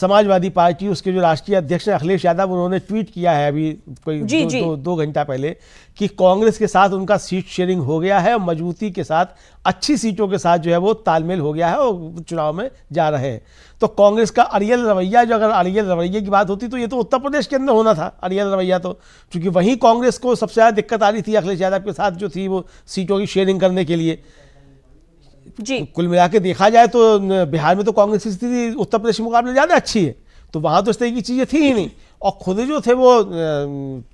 समाजवादी पार्टी उसके जो राष्ट्रीय अध्यक्ष हैं अखिलेश यादव उन्होंने ट्वीट किया है अभी कोई जी, दो, जी। दो, दो घंटा पहले कि कांग्रेस के साथ उनका सीट शेयरिंग हो गया है और मजबूती के साथ अच्छी सीटों के साथ जो है वो तालमेल हो गया है और चुनाव में जा रहे हैं तो कांग्रेस का अरियल रवैया जो अगर अरियल रवैये की बात होती तो ये तो उत्तर प्रदेश के अंदर होना था अरियल रवैया तो चूँकि वहीं कांग्रेस को सबसे ज़्यादा दिक्कत आ रही थी अखिलेश यादव के साथ जो थी वो सीटों की शेयरिंग करने के लिए जी कुल मिला के देखा जाए तो बिहार में तो कांग्रेस की स्थिति उत्तर प्रदेश के मुकाबले ज़्यादा अच्छी है तो वहाँ तो इस तरह की चीज़ें थी ही नहीं और खुद जो थे वो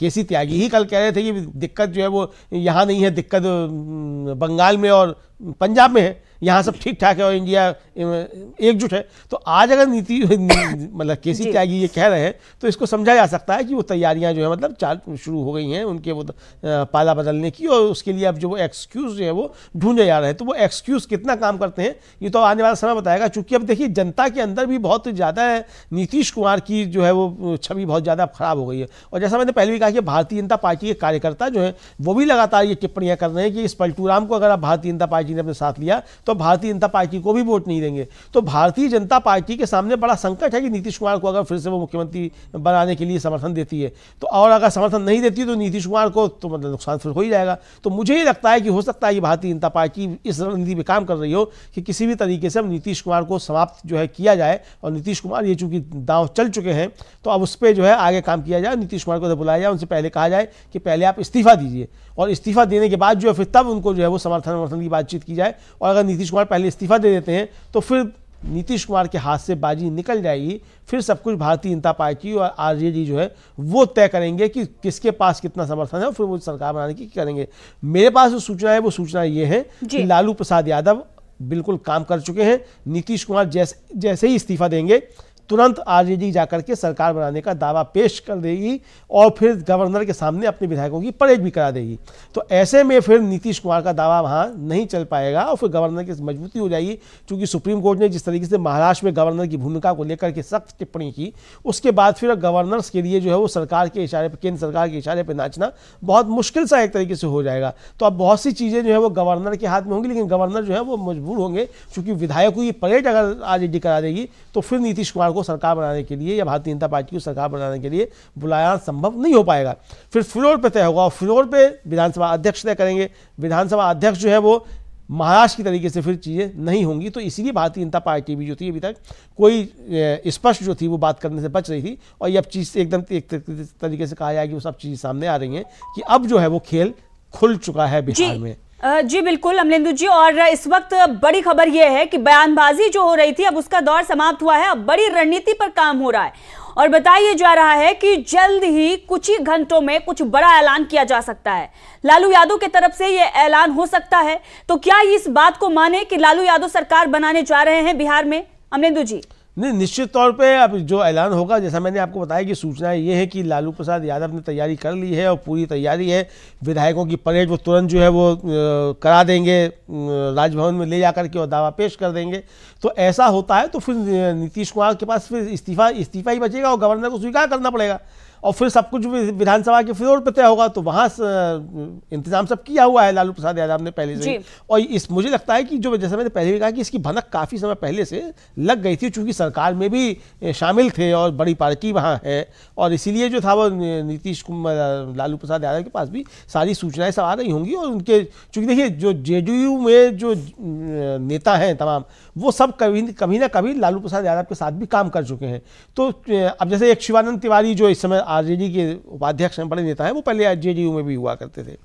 केसी त्यागी ही कल कह रहे थे कि दिक्कत जो है वो यहाँ नहीं है दिक्कत बंगाल में और पंजाब में है यहाँ सब ठीक ठाक है और इंडिया एकजुट है तो आज अगर नीति मतलब के सी त्यागी ये कह रहे हैं तो इसको समझा जा सकता है कि वो तैयारियां जो है मतलब चाल शुरू हो गई हैं उनके वो पाला बदलने की और उसके लिए अब जो वो एक्सक्यूज़ जो है वो ढूंढे जा रहे हैं तो वो एक्सक्यूज़ कितना काम करते हैं ये तो आने वाला समय बताएगा चूँकि अब देखिए जनता के अंदर भी बहुत ज़्यादा नीतीश कुमार की जो है वो छवि बहुत ज़्यादा ख़राब हो गई है और जैसा मैंने पहले भी कहा कि भारतीय जनता पार्टी के कार्यकर्ता जो है वो भी लगातार ये टिप्पणियाँ कर रहे हैं कि इस पलटूराम को अगर आप भारतीय जनता पार्टी ने अपने साथ लिया तो तो भारतीय जनता पार्टी को भी वोट नहीं देंगे तो भारतीय जनता पार्टी के सामने बड़ा संकट है कि नीतीश कुमार को अगर फिर से वो मुख्यमंत्री बनाने के लिए समर्थन देती है तो और अगर समर्थन नहीं देती तो नीतीश कुमार को तो मतलब नुकसान फिर हो ही जाएगा तो मुझे ही लगता है कि हो सकता है कि भारतीय जनता पार्टी इस रणनीति में काम कर रही हो कि किसी भी तरीके से नीतीश कुमार को समाप्त जो है किया जाए और नीतीश कुमार ये चूंकि दांव चल चुके हैं तो अब उस पर जो है आगे काम किया जाए नीतीश कुमार को बुलाया जाए उनसे पहले कहा जाए कि पहले आप इस्तीफा दीजिए और इस्तीफा देने के बाद जो है फिर तब उनको जो है वो समर्थन समर्थन की बातचीत की जाए और अगर नीतीश कुमार पहले इस्तीफा दे देते हैं तो फिर नीतीश कुमार के हाथ से बाजी निकल जाएगी फिर सब कुछ भारतीय जनता पार्टी और आरजेडी जो है वो तय करेंगे कि किसके पास कितना समर्थन है और फिर वो सरकार बनाने की करेंगे मेरे पास जो सूचना है वो सूचना ये है कि लालू प्रसाद यादव बिल्कुल काम कर चुके हैं नीतीश कुमार जैसे जैसे ही इस्तीफा देंगे तुरंत आरजेडी जाकर के सरकार बनाने का दावा पेश कर देगी और फिर गवर्नर के सामने अपने विधायकों की परेड भी करा देगी तो ऐसे में फिर नीतीश कुमार का दावा वहाँ नहीं चल पाएगा और फिर गवर्नर की मजबूती हो जाएगी क्योंकि सुप्रीम कोर्ट ने जिस तरीके से महाराष्ट्र में गवर्नर की भूमिका को लेकर के सख्त टिप्पणी की उसके बाद फिर गवर्नर्स के लिए जो है वो सरकार के इशारे पर केंद्र सरकार के इशारे पर नाचना बहुत मुश्किल सा एक तरीके से हो जाएगा तो अब बहुत सी चीज़ें जो है वो गवर्नर के हाथ में होंगी लेकिन गवर्नर जो है वो मजबूर होंगे क्योंकि विधायकों की परेड अगर डी करा देगी तो फिर नीतीश कुमार को को सरकार बनाने के लिए या भारतीय जनता पार्टी को सरकार बनाने के लिए बुलाया संभव नहीं हो पाएगा फिर फ्लोर पर तय होगा और फ्लोर पर विधानसभा अध्यक्ष तय करेंगे विधानसभा अध्यक्ष जो है वो महाराष्ट्र की तरीके से फिर चीज़ें नहीं होंगी तो इसीलिए भारतीय जनता पार्टी भी जो थी अभी तक कोई स्पष्ट जो थी वो बात करने से बच रही थी और ये अब चीज़ एकदम एक तरीके से कहा जाएगी वो सब चीज़ें सामने आ रही हैं कि अब जो है वो खेल खुल चुका है बिहार में जी बिल्कुल अमलिंदू जी और इस वक्त बड़ी खबर यह है कि बयानबाजी जो हो रही थी अब उसका दौर समाप्त हुआ है अब बड़ी रणनीति पर काम हो रहा है और बताया जा रहा है कि जल्द ही कुछ ही घंटों में कुछ बड़ा ऐलान किया जा सकता है लालू यादव के तरफ से यह ऐलान हो सकता है तो क्या इस बात को माने कि लालू यादव सरकार बनाने जा रहे हैं बिहार में अमलिंदू जी नहीं निश्चित तौर पे अब जो ऐलान होगा जैसा मैंने आपको बताया कि सूचना ये है कि लालू प्रसाद यादव ने तैयारी कर ली है और पूरी तैयारी है विधायकों की परेड वो तुरंत जो है वो करा देंगे राजभवन में ले जा के और दावा पेश कर देंगे तो ऐसा होता है तो फिर नीतीश कुमार के पास फिर इस्तीफा इस्तीफा ही बचेगा और गवर्नर को स्वीकार करना पड़ेगा और फिर सब कुछ विधानसभा के फ्लोर पर तय होगा तो वहाँ इंतजाम सब किया हुआ है लालू प्रसाद यादव ने पहले से और इस मुझे लगता है कि जो जैसे मैंने पहले भी कहा कि इसकी भनक काफ़ी समय पहले से लग गई थी चूँकि सरकार में भी शामिल थे और बड़ी पार्टी वहाँ है और इसीलिए जो था वो नीतीश कुमार लालू प्रसाद यादव के पास भी सारी सूचनाएं सब आ रही होंगी और उनके चूँकि देखिए जो जे में जो नेता हैं तमाम वो सब कभी कभी ना कभी लालू प्रसाद यादव के साथ भी काम कर चुके हैं तो अब जैसे एक शिवानंद तिवारी जो इस समय आरजेडी के उपाध्यक्ष हैं बड़े नेता हैं वो पहले जेडीयू में भी हुआ करते थे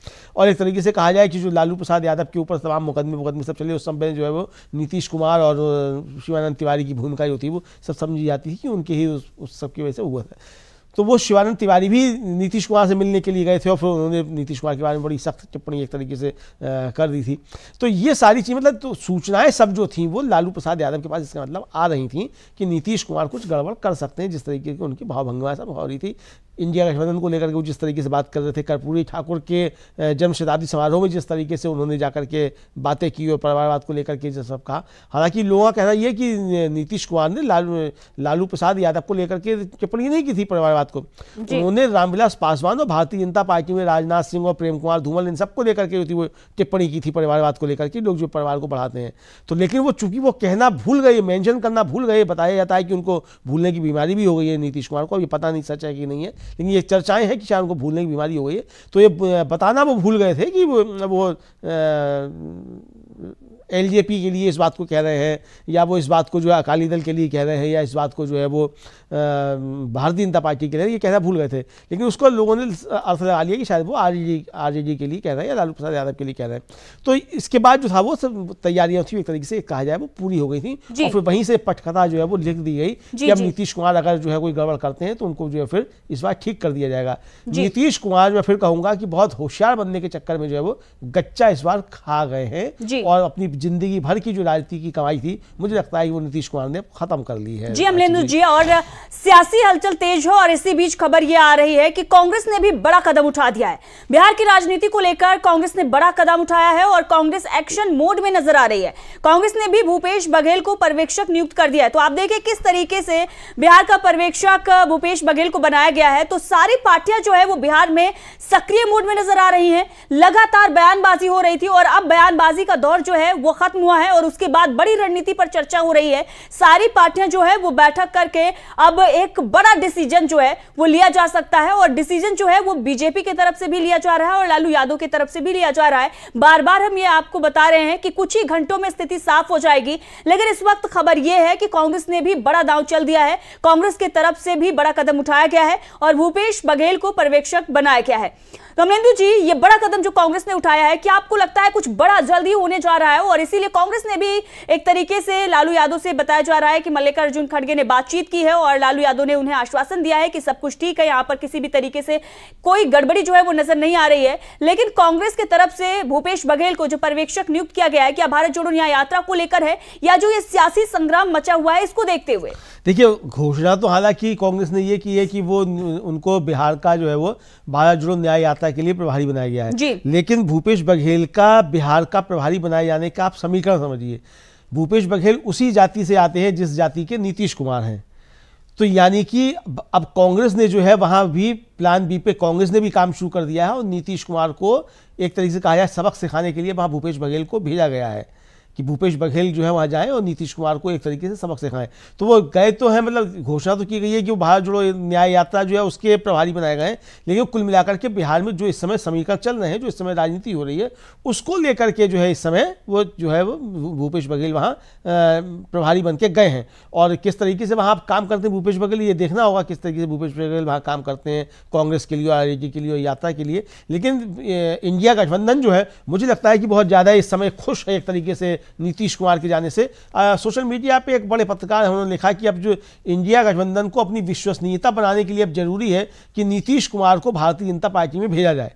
और एक तरीके से कहा जाए कि जो लालू प्रसाद यादव के ऊपर तमाम मुकदमे मुकदमे सब चले उस समय जो है वो नीतीश कुमार और शिवानंद तिवारी की भूमिका जो थी वो सब समझी जाती थी कि उनके ही उस, उस सब की वजह से हुआ था तो वो शिवानंद तिवारी भी नीतीश कुमार से मिलने के लिए गए थे और फिर उन्होंने नीतीश कुमार के बारे में बड़ी सख्त टिप्पणी एक तरीके से आ, कर दी थी तो ये सारी चीज़ मतलब तो सूचनाएं सब जो थी वो लालू प्रसाद यादव के पास इसका मतलब आ रही थी कि नीतीश कुमार कुछ गड़बड़ कर सकते हैं जिस तरीके की उनकी भावभंगमा सब हो रही थी इंडिया गठबंधन को लेकर के वो जिस तरीके से बात कर रहे थे कर्पूरी ठाकुर के जन्म शताब्दी समारोह में जिस तरीके से उन्होंने जाकर के बातें की और परिवारवाद को लेकर के सब कहा हालांकि लोगों का कहना यह कि नीतीश कुमार ने लालू लालू प्रसाद यादव को लेकर के टिप्पणी नहीं की थी परिवारवाद बात को उन्होंने रामविलास पासवान और भारतीय जनता पार्टी में राजनाथ सिंह और प्रेम कुमार धूमल इन सबको लेकर के वो टिप्पणी की थी परिवारवाद को लेकर के लोग जो परिवार को बढ़ाते हैं तो लेकिन वो चूंकि वो कहना भूल गए मैंशन करना भूल गए बताया जाता है कि उनको भूलने की बीमारी भी हो गई है नीतीश कुमार को अभी पता नहीं सच है कि नहीं है लेकिन ये चर्चाएं हैं कि शायद उनको भूलने की बीमारी हो गई है तो ये बताना वो भूल गए थे कि वो, एल के लिए इस बात को कह रहे हैं या वो इस बात को जो है अकाली दल के लिए कह रहे हैं या इस बात को जो है वो भारतीय जनता पार्टी के लिए ये कहना भूल गए थे लेकिन उसको लोगों ने अर्थ लगा लिया कि शायद वो आर आर जी के लिए कह रहे हैं या लालू प्रसाद यादव के लिए कह रहे हैं तो इसके बाद जो था वो सब तैयारियां थी एक तरीके से कहा जाए वो पूरी हो गई थी और फिर वहीं से पटकथा जो है वो लिख दी गई कि अब नीतीश कुमार अगर जो है कोई गड़बड़ करते हैं तो उनको जो है फिर इस बार ठीक कर दिया जाएगा नीतीश कुमार मैं फिर कहूंगा कि बहुत होशियार बनने के चक्कर में जो है वो गच्चा इस बार खा गए हैं और अपनी जिंदगी भर की जो राजनीति की कमाई थी मुझे लगता है कि वो नीतीश कुमार ने खत्म कर ली है जी अमलेंद्र जी और सियासी हलचल तेज हो और इसी बीच खबर यह आ रही है कि कांग्रेस ने भी बड़ा कदम उठा दिया है बिहार की राजनीति को लेकर कांग्रेस ने बड़ा कदम उठाया है और कांग्रेस एक्शन मोड में नजर आ रही है कांग्रेस ने भी भूपेश बघेल को पर्यवेक्षक नियुक्त कर दिया है तो आप देखिए किस तरीके से बिहार का पर्यवेक्षक भूपेश बघेल को बनाया गया है तो सारी पार्टियां जो है वो बिहार में सक्रिय मोड में नजर आ रही है लगातार बयानबाजी हो रही थी और अब बयानबाजी का दौर जो है वो खत्म हुआ है और उसके बाद बड़ी रणनीति पर चर्चा हो रही है सारी पार्टियां जो है वो बैठक करके अब एक बड़ा डिसीजन जो है वो लिया जा सकता है और डिसीजन जो है वो बीजेपी की तरफ से भी लिया जा रहा है और लालू यादव की तरफ से भी लिया जा रहा है बार बार हम ये आपको बता रहे हैं कि कुछ ही घंटों में स्थिति साफ हो जाएगी लेकिन इस वक्त खबर यह है कि कांग्रेस ने भी बड़ा दांव चल दिया है कांग्रेस की तरफ से भी बड़ा कदम उठाया गया है और भूपेश बघेल को पर्यवेक्षक बनाया गया है कमलेंदु जी ये बड़ा कदम जो कांग्रेस ने उठाया है कि आपको लगता है कुछ बड़ा जल्दी होने जा रहा है और इसीलिए कांग्रेस ने भी एक तरीके से लालू यादव से बताया जा रहा है कि मल्लिकार्जुन खड़गे ने बातचीत की है और लालू यादव ने उन्हें आश्वासन दिया है कि सब कुछ ठीक है यहाँ पर किसी भी तरीके से कोई गड़बड़ी जो है वो नजर नहीं आ रही है लेकिन कांग्रेस की तरफ से भूपेश बघेल को जो पर्यवेक्षक नियुक्त किया गया है क्या भारत जोड़ो न्याय यात्रा को लेकर है या जो ये सियासी संग्राम मचा हुआ है इसको देखते हुए देखिए घोषणा तो हालांकि कांग्रेस ने ये की है कि वो उनको बिहार का जो है वो भारत जोड़ो न्याय यात्रा सहायता के लिए प्रभारी बनाया गया है लेकिन भूपेश बघेल का बिहार का प्रभारी बनाए जाने का आप समीकरण समझिए भूपेश बघेल उसी जाति से आते हैं जिस जाति के नीतीश कुमार हैं तो यानी कि अब कांग्रेस ने जो है वहां भी प्लान बी पे कांग्रेस ने भी काम शुरू कर दिया है और नीतीश कुमार को एक तरीके से कहा जाए सबक सिखाने के लिए वहां भूपेश बघेल को भेजा गया है कि भूपेश बघेल जो है वहाँ जाएँ और नीतीश कुमार को एक तरीके से सबक सिखाएं तो वो गए तो हैं मतलब घोषणा तो की गई है कि वो भारत जोड़ो न्याय यात्रा जो है उसके प्रभारी बनाए गए लेकिन कुल मिलाकर के बिहार में जो इस समय समीकरण चल रहे हैं जो इस समय राजनीति हो रही है उसको लेकर के जो है इस समय वो जो है वो भूपेश बघेल वहाँ प्रभारी बन के गए हैं और किस तरीके से वहाँ आप काम करते हैं भूपेश बघेल ये देखना होगा किस तरीके से भूपेश बघेल वहाँ काम करते हैं कांग्रेस के लिए आर के लिए यात्रा के लिए लेकिन इंडिया गठबंधन जो है मुझे लगता है कि बहुत ज़्यादा इस समय खुश है एक तरीके से नीतीश कुमार के जाने से आ, सोशल मीडिया पे एक बड़े पत्रकार हैं उन्होंने लिखा कि अब जो इंडिया गठबंधन को अपनी विश्वसनीयता बनाने के लिए अब जरूरी है कि नीतीश कुमार को भारतीय जनता पार्टी में भेजा जाए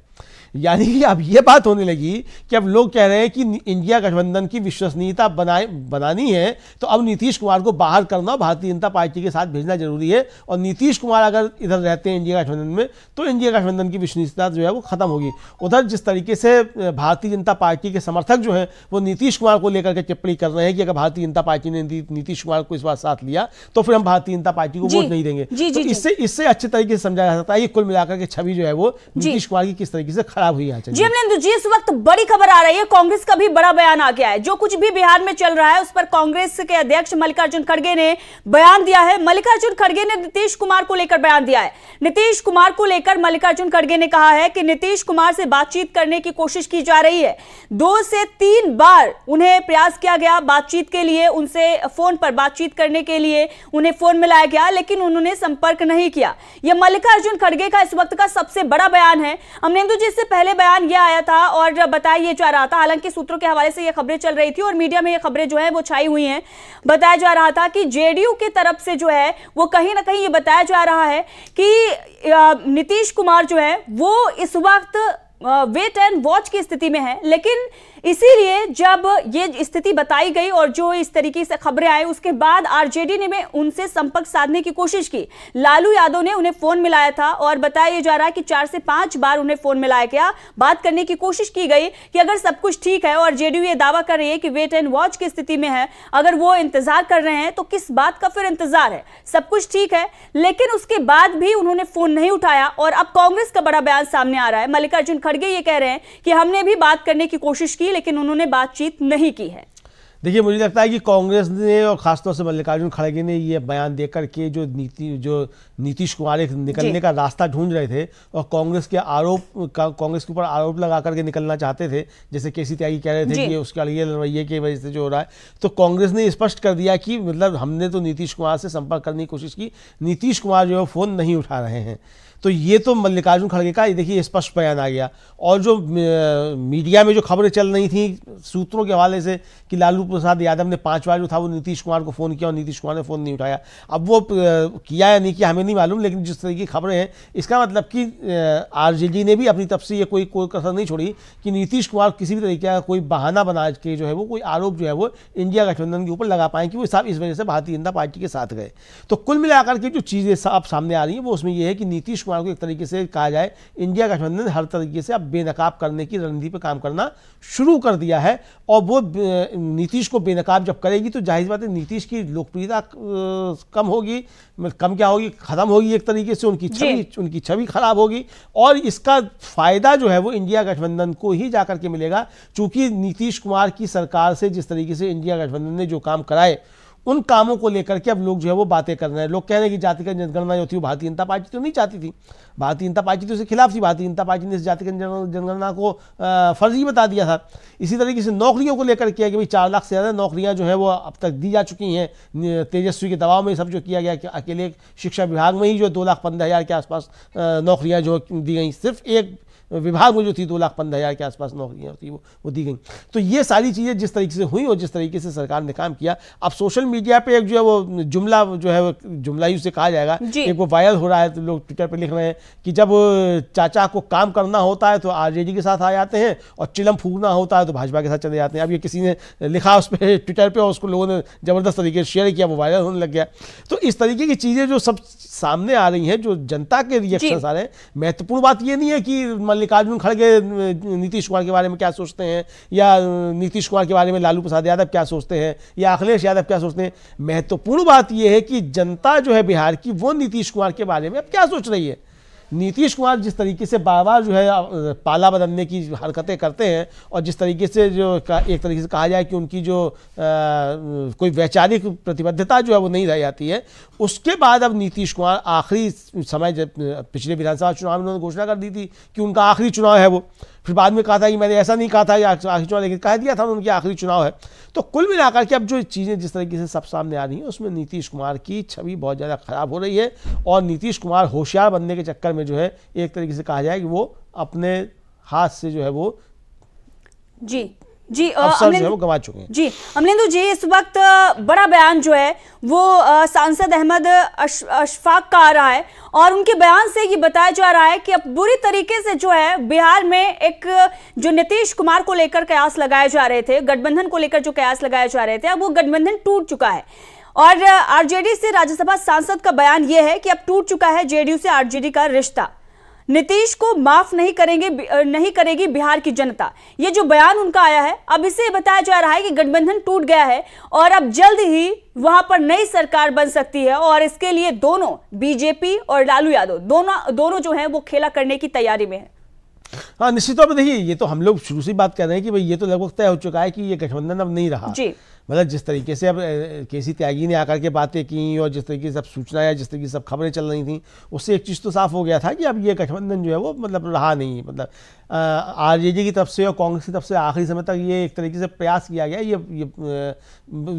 यानी कि अब यह बात होने लगी कि अब लोग कह रहे हैं कि इंडिया गठबंधन की विश्वसनीयता बनाए बनानी है तो अब नीतीश कुमार को बाहर करना भारतीय जनता पार्टी के साथ भेजना जरूरी है और नीतीश कुमार अगर इधर रहते हैं इंडिया गठबंधन में तो इंडिया गठबंधन की विश्वसनीयता जो है वो खत्म होगी उधर जिस तरीके से भारतीय जनता पार्टी के समर्थक जो हैं वो नीतीश कुमार को लेकर के टिप्पणी कर रहे हैं कि अगर भारतीय जनता पार्टी ने नीतीश कुमार को इस बार साथ लिया तो फिर हम भारतीय जनता पार्टी को वोट नहीं देंगे तो इससे इससे अच्छे तरीके से समझा जा सकता है कुल मिलाकर के छवि जो है वो नीतीश कुमार की किस तरीके से खराब हुई है जी अमलेंदु जी इस वक्त बड़ी खबर आ रही है कांग्रेस का भी बड़ा बयान आ गया है जो कुछ भी बिहार में चल रहा है उस पर कांग्रेस के अध्यक्ष मल्लिकार्जुन खड़गे ने बयान दिया है मल्लिकार्जुन खड़गे ने नीतीश कुमार को लेकर बयान दिया है नीतीश कुमार को लेकर मल्लिकार्जुन खड़गे ने कहा है कि नीतीश कुमार से बातचीत करने की कोशिश की जा रही है दो से तीन बार उन्हें प्रयास किया गया बातचीत के लिए उनसे फोन पर बातचीत करने के लिए उन्हें फोन मिलाया गया लेकिन उन्होंने संपर्क नहीं किया यह मल्लिकार्जुन खड़गे का इस वक्त का सबसे बड़ा बयान है अमरेंदु जी इससे पहले बयान यह आया था और बताया यह जा रहा था हालांकि सूत्रों के हवाले से यह खबरें चल रही थी और मीडिया में यह खबरें जो है वो छाई हुई हैं बताया जा रहा था कि जेडीयू की तरफ से जो है वो कहीं ना कहीं ये बताया जा रहा है कि नीतीश कुमार जो है वो इस वक्त वेट एंड वॉच की स्थिति में है लेकिन इसीलिए जब ये स्थिति बताई गई और जो इस तरीके से खबरें आई उसके बाद आरजेडी ने भी उनसे संपर्क साधने की कोशिश की लालू यादव ने उन्हें फोन मिलाया था और बताया जा रहा है कि चार से पांच बार उन्हें फोन मिलाया गया बात करने की कोशिश की गई कि अगर सब कुछ ठीक है और जेडीयू ये दावा कर रही है कि वेट एंड वॉच की स्थिति में है अगर वो इंतजार कर रहे हैं तो किस बात का फिर इंतजार है सब कुछ ठीक है लेकिन उसके बाद भी उन्होंने फोन नहीं उठाया और अब कांग्रेस का बड़ा बयान सामने आ रहा है मल्लिकार्जुन खड़गे ये कह रहे हैं कि हमने भी बात करने की कोशिश की थी लेकिन उन्होंने बातचीत नहीं की है देखिए मुझे लगता है कि कांग्रेस ने और खासतौर से मल्लिकार्जुन खड़गे ने ये बयान देकर के जो नीति जो नीतीश कुमार एक निकलने का रास्ता ढूंढ रहे थे और कांग्रेस के आरोप कांग्रेस के ऊपर आरोप लगा करके निकलना चाहते थे जैसे के सी त्यागी कह रहे थे कि उसका ये रवैये की वजह से जो हो रहा है तो कांग्रेस ने स्पष्ट कर दिया कि मतलब हमने तो नीतीश कुमार से संपर्क करने की कोशिश की नीतीश कुमार जो है फ़ोन नहीं उठा रहे हैं तो ये तो मल्लिकार्जुन खड़गे का देखिए स्पष्ट बयान आ गया और जो मीडिया में जो खबरें चल रही थी सूत्रों के हवाले से कि लालू प्रसाद यादव ने पांच बार जो था वो नीतीश कुमार को फ़ोन किया और नीतीश कुमार ने फ़ोन नहीं उठाया अब वो किया या नहीं किया हमें नहीं मालूम लेकिन जिस तरह की खबरें हैं इसका मतलब कि आरजेडी ने भी अपनी तरफ से ये कोई कोई कसर नहीं छोड़ी कि नीतीश कुमार किसी भी तरीके का कोई बहाना बना के जो है वो कोई आरोप जो है वो इंडिया गठबंधन के ऊपर लगा पाए कि वो साहब इस वजह से भारतीय जनता पार्टी के साथ गए तो कुल मिलाकर के जो चीज़ें अब सामने आ रही हैं वो उसमें यह है कि नीतीश कुमार को एक तरीके से कहा जाए इंडिया गठबंधन हर तरीके से अब बेनकाब करने की रणनीति पर काम करना शुरू कर दिया है और वो नीतीश को बेनकाब जब करेगी तो जाहिर बात है नीतीश की लोकप्रियता कम होगी कम क्या होगी खत्म ख़त्म होगी एक तरीके से उनकी छवि उनकी छवि खराब होगी और इसका फ़ायदा जो है वो इंडिया गठबंधन को ही जाकर के मिलेगा चूंकि नीतीश कुमार की सरकार से जिस तरीके से इंडिया गठबंधन ने जो काम कराए उन कामों को लेकर के अब लोग जो है वो बातें कर रहे हैं लोग कह रहे हैं कि जाति का जनगणना जो थी वो भारतीय जनता पार्टी तो नहीं चाहती थी भारतीय जनता पार्टी तो उसके खिलाफ थी भारतीय जनता पार्टी ने इस जाति जनगणना को फर्जी बता दिया था इसी तरीके से नौकरियों को लेकर किया कि भाई चार लाख से ज़्यादा नौकरियाँ जो है वो अब तक दी जा चुकी हैं तेजस्वी के दबाव में सब जो किया गया कि अकेले शिक्षा विभाग में ही जो दो लाख पंद्रह हज़ार के आसपास नौकरियाँ जो दी गई सिर्फ एक विभाग में जो थी दो लाख पंद्रह हज़ार के आसपास नौकरियाँ थी वो वो दी गई तो ये सारी चीज़ें जिस तरीके से हुई और जिस तरीके से सरकार ने काम किया अब सोशल मीडिया पे एक जो है वो जुमला जो है वो जुमला ही उसे कहा जाएगा एक वो वायरल हो रहा है तो लोग ट्विटर पर लिख रहे हैं कि जब चाचा को काम करना होता है तो आर के साथ आ जाते हैं और चिलम फूकना होता है तो भाजपा के साथ चले जाते हैं अब ये किसी ने लिखा उस पर ट्विटर पर और उसको लोगों ने ज़बरदस्त तरीके से शेयर किया वो वायरल होने लग गया तो इस तरीके की चीज़ें जो सब सामने आ रही हैं जो जनता के रिएक्शन आ रहे हैं महत्वपूर्ण बात ये नहीं है कि मल्लिकार्जुन खड़गे नीतीश कुमार के बारे में क्या सोचते हैं या नीतीश कुमार के बारे में लालू प्रसाद यादव क्या सोचते हैं या अखिलेश यादव क्या सोचते हैं महत्वपूर्ण बात यह है कि जनता जो है बिहार की वो नीतीश कुमार के बारे में अब क्या सोच रही है नीतीश कुमार जिस तरीके से बार बार जो है पाला बदलने की हरकतें करते हैं और जिस तरीके से जो एक तरीके से कहा जाए कि उनकी जो आ, कोई वैचारिक प्रतिबद्धता जो है वो नहीं रह जाती है उसके बाद अब नीतीश कुमार आखिरी समय जब पिछले विधानसभा चुनाव में उन्होंने घोषणा कर दी थी कि उनका आखिरी चुनाव है वो फिर बाद में कहा था कि मैंने ऐसा नहीं कहा था आखिरी चुनाव लेकिन कह दिया था उनकी आखिरी चुनाव है तो कुल मिलाकर के अब जो चीज़ें जिस तरीके से सब सामने आ रही हैं उसमें नीतीश कुमार की छवि बहुत ज़्यादा ख़राब हो रही है और नीतीश कुमार होशियार बनने के चक्कर में जो है एक तरीके से कहा जाए कि वो अपने हाथ से जो है वो जी जी अफसर वो चुके हैं जी अमलेंदु जी इस वक्त बड़ा बयान जो है वो सांसद अहमद अश, अशफाक का आ रहा है और उनके बयान से ये बताया जा रहा है कि अब बुरी तरीके से जो है बिहार में एक जो नीतीश कुमार को लेकर कयास लगाए जा रहे थे गठबंधन को लेकर जो कयास लगाए जा रहे थे अब वो गठबंधन टूट चुका है और आरजेडी से राज्यसभा सांसद का बयान ये है कि अब टूट चुका है जेडीयू से आरजेडी का रिश्ता नीतीश को माफ नहीं करेंगे नहीं करेगी बिहार की जनता ये जो बयान उनका आया है अब इसे बताया जा रहा है कि गठबंधन टूट गया है और अब जल्द ही वहां पर नई सरकार बन सकती है और इसके लिए दोनों बीजेपी और लालू यादव दोनों दोनों जो है वो खेला करने की तैयारी में है हाँ निश्चित तौर पर देखिए ये तो हम लोग शुरू से बात कर रहे हैं कि भाई ये तो लगभग तय हो चुका है कि ये गठबंधन अब नहीं रहा जी मतलब जिस तरीके से अब के सी त्यागी ने आकर के बातें की और जिस तरीके से सब सूचनाएं जिस तरीके से सब खबरें चल रही थी उससे एक चीज़ तो साफ हो गया था कि अब ये गठबंधन जो है वो मतलब रहा नहीं मतलब आर जे की तरफ से और कांग्रेस की तरफ से आखिरी समय तक ये एक तरीके से प्रयास किया गया ये ये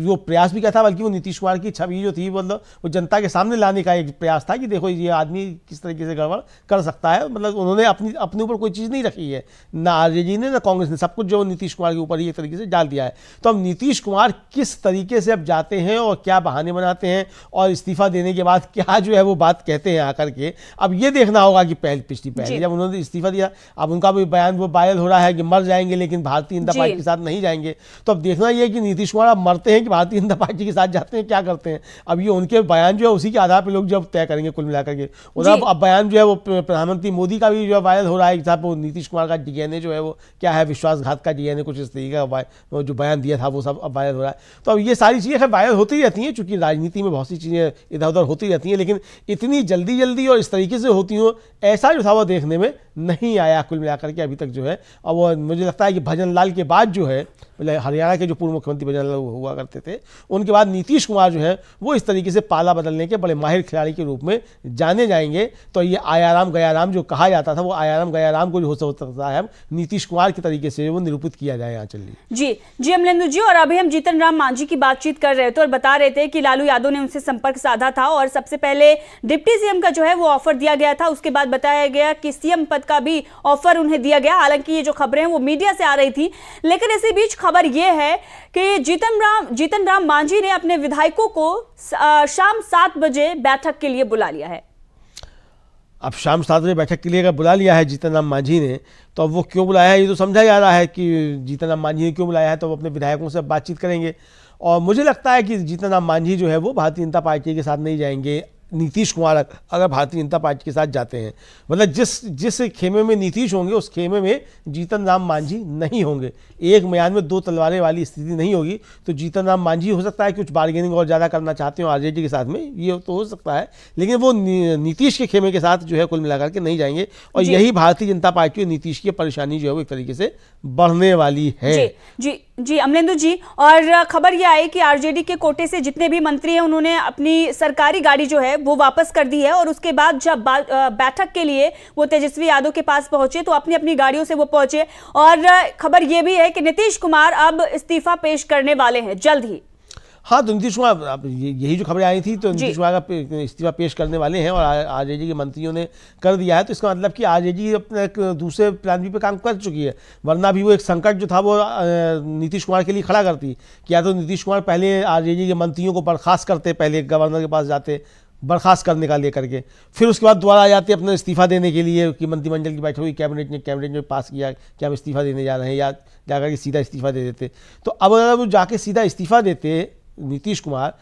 वो प्रयास भी क्या था बल्कि वो नीतीश कुमार की छवि जो थी मतलब वो जनता के सामने लाने का एक प्रयास था कि देखो ये आदमी किस तरीके से गड़बड़ कर सकता है मतलब उन्होंने अपनी अपने ऊपर कोई चीज़ नहीं रखी है ना आरजेडी ने ना कांग्रेस ने सब कुछ जो नीतीश कुमार के ऊपर ही एक तरीके से डाल दिया है तो अब नीतीश कुमार किस तरीके से अब जाते हैं और क्या बहाने बनाते हैं और इस्तीफा देने के बाद क्या जो है वो बात कहते हैं आकर के अब ये देखना होगा कि पहले पिछली पहले जब उन्होंने इस्तीफा दिया अब उनका भी बयान वो वायरल हो रहा है कि मर जाएंगे लेकिन भारतीय जनता पार्टी के साथ नहीं जाएंगे तो अब देखना यह कि नीतीश कुमार अब मरते हैं कि भारतीय जनता पार्टी के साथ जाते हैं क्या करते हैं अब ये उनके बयान जो है उसी के आधार पर लोग जब तय करेंगे कुल मिलाकर के और अब बयान जो है वो प्रधानमंत्री मोदी का भी जो वायरल हो रहा है कि साहब नीतीश कुमार का डीएनए जो है वो क्या है विश्वासघात का डीएनए कुछ इस तरीके का जो बयान दिया था वो सब अब वायरल हो रहा है तो अब ये सारी चीज़ें वायरल होती रहती हैं चूंकि राजनीति में बहुत सी चीज़ें इधर उधर होती रहती हैं लेकिन इतनी जल्दी जल्दी और इस तरीके से होती हूँ ऐसा जो था वो देखने में नहीं आया कुल मिलाकर करके अभी तक जो है और मुझे लगता है कि भजन लाल के बाद जो है मतलब हरियाणा के जो पूर्व मुख्यमंत्री बनल हुआ करते थे उनके बाद नीतीश कुमार जो है वो इस तरीके से पाला बदलने के बड़े माहिर खिलाड़ी के रूप में जाने जाएंगे तो ये आयाराम गयाराम जो कहा जाता था वो आयाराम गयाराम को जो हो सकता है नीतीश कुमार के तरीके से वो निरूपित किया जाए यहाँ चलिए जी जी अमलेंदु जी और अभी हम जीतन राम मांझी की बातचीत कर रहे थे और बता रहे थे कि लालू यादव ने उनसे संपर्क साधा था और सबसे पहले डिप्टी सीएम का जो है वो ऑफर दिया गया था उसके बाद बताया गया कि सीएम पद का भी ऑफर उन्हें दिया गया हालांकि ये जो खबरें हैं वो मीडिया से आ रही थी लेकिन इसी बीच खबर यह है कि जीतन राम जीतन राम मांझी ने अपने विधायकों को शाम सात बजे बैठक के लिए बुला लिया है अब शाम सात बजे बैठक के लिए अगर बुला लिया है जीतन राम मांझी ने तो अब वो क्यों बुलाया है ये तो समझा जा रहा है कि जीतन राम मांझी ने क्यों बुलाया है तो वो अपने विधायकों से बातचीत करेंगे और मुझे लगता है कि जीतन राम मांझी जो है वो भारतीय जनता पार्टी के साथ नहीं जाएंगे नीतीश कुमार अगर भारतीय जनता पार्टी के साथ जाते हैं मतलब जिस जिस खेमे में नीतीश होंगे उस खेमे में जीतन राम मांझी नहीं होंगे एक म्यान में दो तलवारें वाली स्थिति नहीं होगी तो जीतन राम मांझी हो सकता है कुछ बार्गेनिंग और ज़्यादा करना चाहते हो आर के साथ में ये तो हो सकता है लेकिन वो नीतीश के खेमे के साथ जो है कुल मिलाकर के नहीं जाएंगे और यही भारतीय जनता पार्टी और नीतीश की परेशानी जो है वो एक तरीके से बढ़ने वाली है जी, जी जी अमलेंदु जी और खबर यह आई कि आरजेडी के कोटे से जितने भी मंत्री हैं उन्होंने अपनी सरकारी गाड़ी जो है वो वापस कर दी है और उसके बाद जब बैठक के लिए वो तेजस्वी यादव के पास पहुंचे तो अपनी अपनी गाड़ियों से वो पहुंचे और खबर ये भी है कि नीतीश कुमार अब इस्तीफा पेश करने वाले हैं जल्द ही हाँ तो नीतीश कुमार यही जो खबरें आई थी तो नीतीश कुमार का इस्तीफा पेश करने वाले हैं और आर जे के मंत्रियों ने कर दिया है तो इसका मतलब कि आर जे अपने एक दूसरे प्लान बी पे काम कर चुकी है वरना भी वो एक संकट जो था वो नीतीश कुमार के लिए खड़ा करती कि या तो नीतीश कुमार पहले आर के मंत्रियों को बर्खास्त करते पहले गवर्नर के पास जाते बर्खास्त करने का लेकर के फिर उसके बाद दोबारा आ जाते अपना इस्तीफा देने के लिए कि मंत्रिमंडल की बैठक हुई कैबिनेट ने कैबिनेट में पास किया कि हम इस्तीफा देने जा रहे हैं या जाकर के सीधा इस्तीफा दे देते तो अब अगर वो जाके सीधा इस्तीफा देते नीतीश कुमार